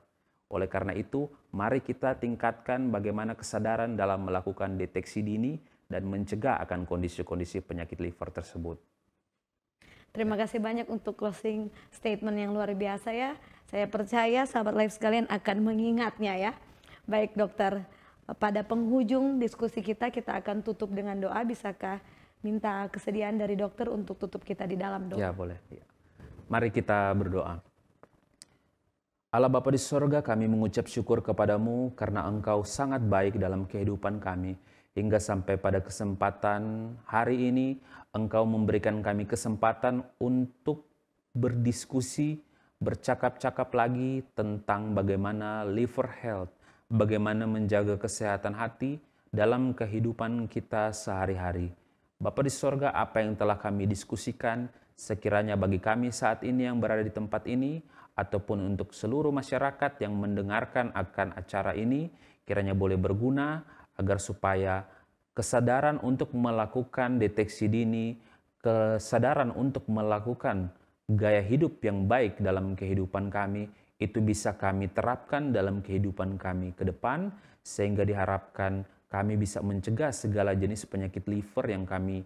Oleh karena itu, mari kita tingkatkan bagaimana kesadaran dalam melakukan deteksi dini dan mencegah akan kondisi-kondisi penyakit liver tersebut. Terima kasih banyak untuk closing statement yang luar biasa ya. Saya percaya sahabat live sekalian akan mengingatnya ya. Baik dokter, pada penghujung diskusi kita kita akan tutup dengan doa bisakah minta kesediaan dari dokter untuk tutup kita di dalam doa. Ya boleh. Ya. Mari kita berdoa. Allah Bapa di sorga kami mengucap syukur kepadamu karena engkau sangat baik dalam kehidupan kami. Hingga sampai pada kesempatan hari ini engkau memberikan kami kesempatan untuk berdiskusi, bercakap-cakap lagi tentang bagaimana liver health, bagaimana menjaga kesehatan hati dalam kehidupan kita sehari-hari. Bapa di sorga, apa yang telah kami diskusikan, sekiranya bagi kami saat ini yang berada di tempat ini, ataupun untuk seluruh masyarakat yang mendengarkan akan acara ini, kiranya boleh berguna agar supaya kesadaran untuk melakukan deteksi dini, kesadaran untuk melakukan gaya hidup yang baik dalam kehidupan kami, itu bisa kami terapkan dalam kehidupan kami ke depan, sehingga diharapkan kami bisa mencegah segala jenis penyakit liver yang kami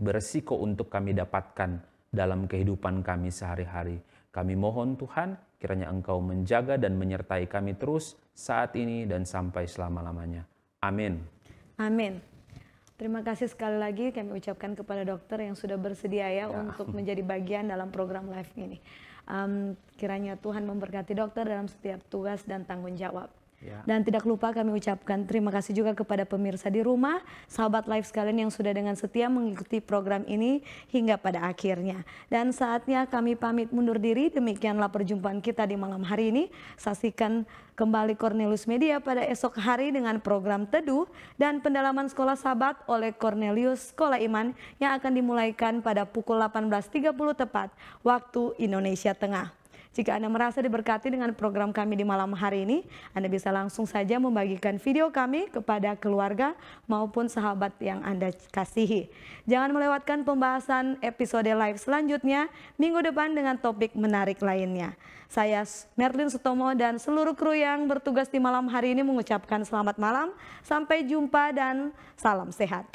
beresiko untuk kami dapatkan dalam kehidupan kami sehari-hari. Kami mohon Tuhan, kiranya Engkau menjaga dan menyertai kami terus saat ini dan sampai selama-lamanya. Amin. Amin. Terima kasih sekali lagi kami ucapkan kepada dokter yang sudah bersedia ya, ya. untuk menjadi bagian dalam program live ini. Um, kiranya Tuhan memberkati dokter dalam setiap tugas dan tanggung jawab. Ya. Dan tidak lupa kami ucapkan terima kasih juga kepada pemirsa di rumah, sahabat live sekalian yang sudah dengan setia mengikuti program ini hingga pada akhirnya. Dan saatnya kami pamit mundur diri, demikianlah perjumpaan kita di malam hari ini. Saksikan kembali Cornelius Media pada esok hari dengan program Teduh dan pendalaman sekolah sahabat oleh Cornelius Sekolah Iman yang akan dimulaikan pada pukul 18.30 tepat waktu Indonesia Tengah. Jika Anda merasa diberkati dengan program kami di malam hari ini, Anda bisa langsung saja membagikan video kami kepada keluarga maupun sahabat yang Anda kasihi. Jangan melewatkan pembahasan episode live selanjutnya minggu depan dengan topik menarik lainnya. Saya Merlin Sutomo dan seluruh kru yang bertugas di malam hari ini mengucapkan selamat malam. Sampai jumpa dan salam sehat.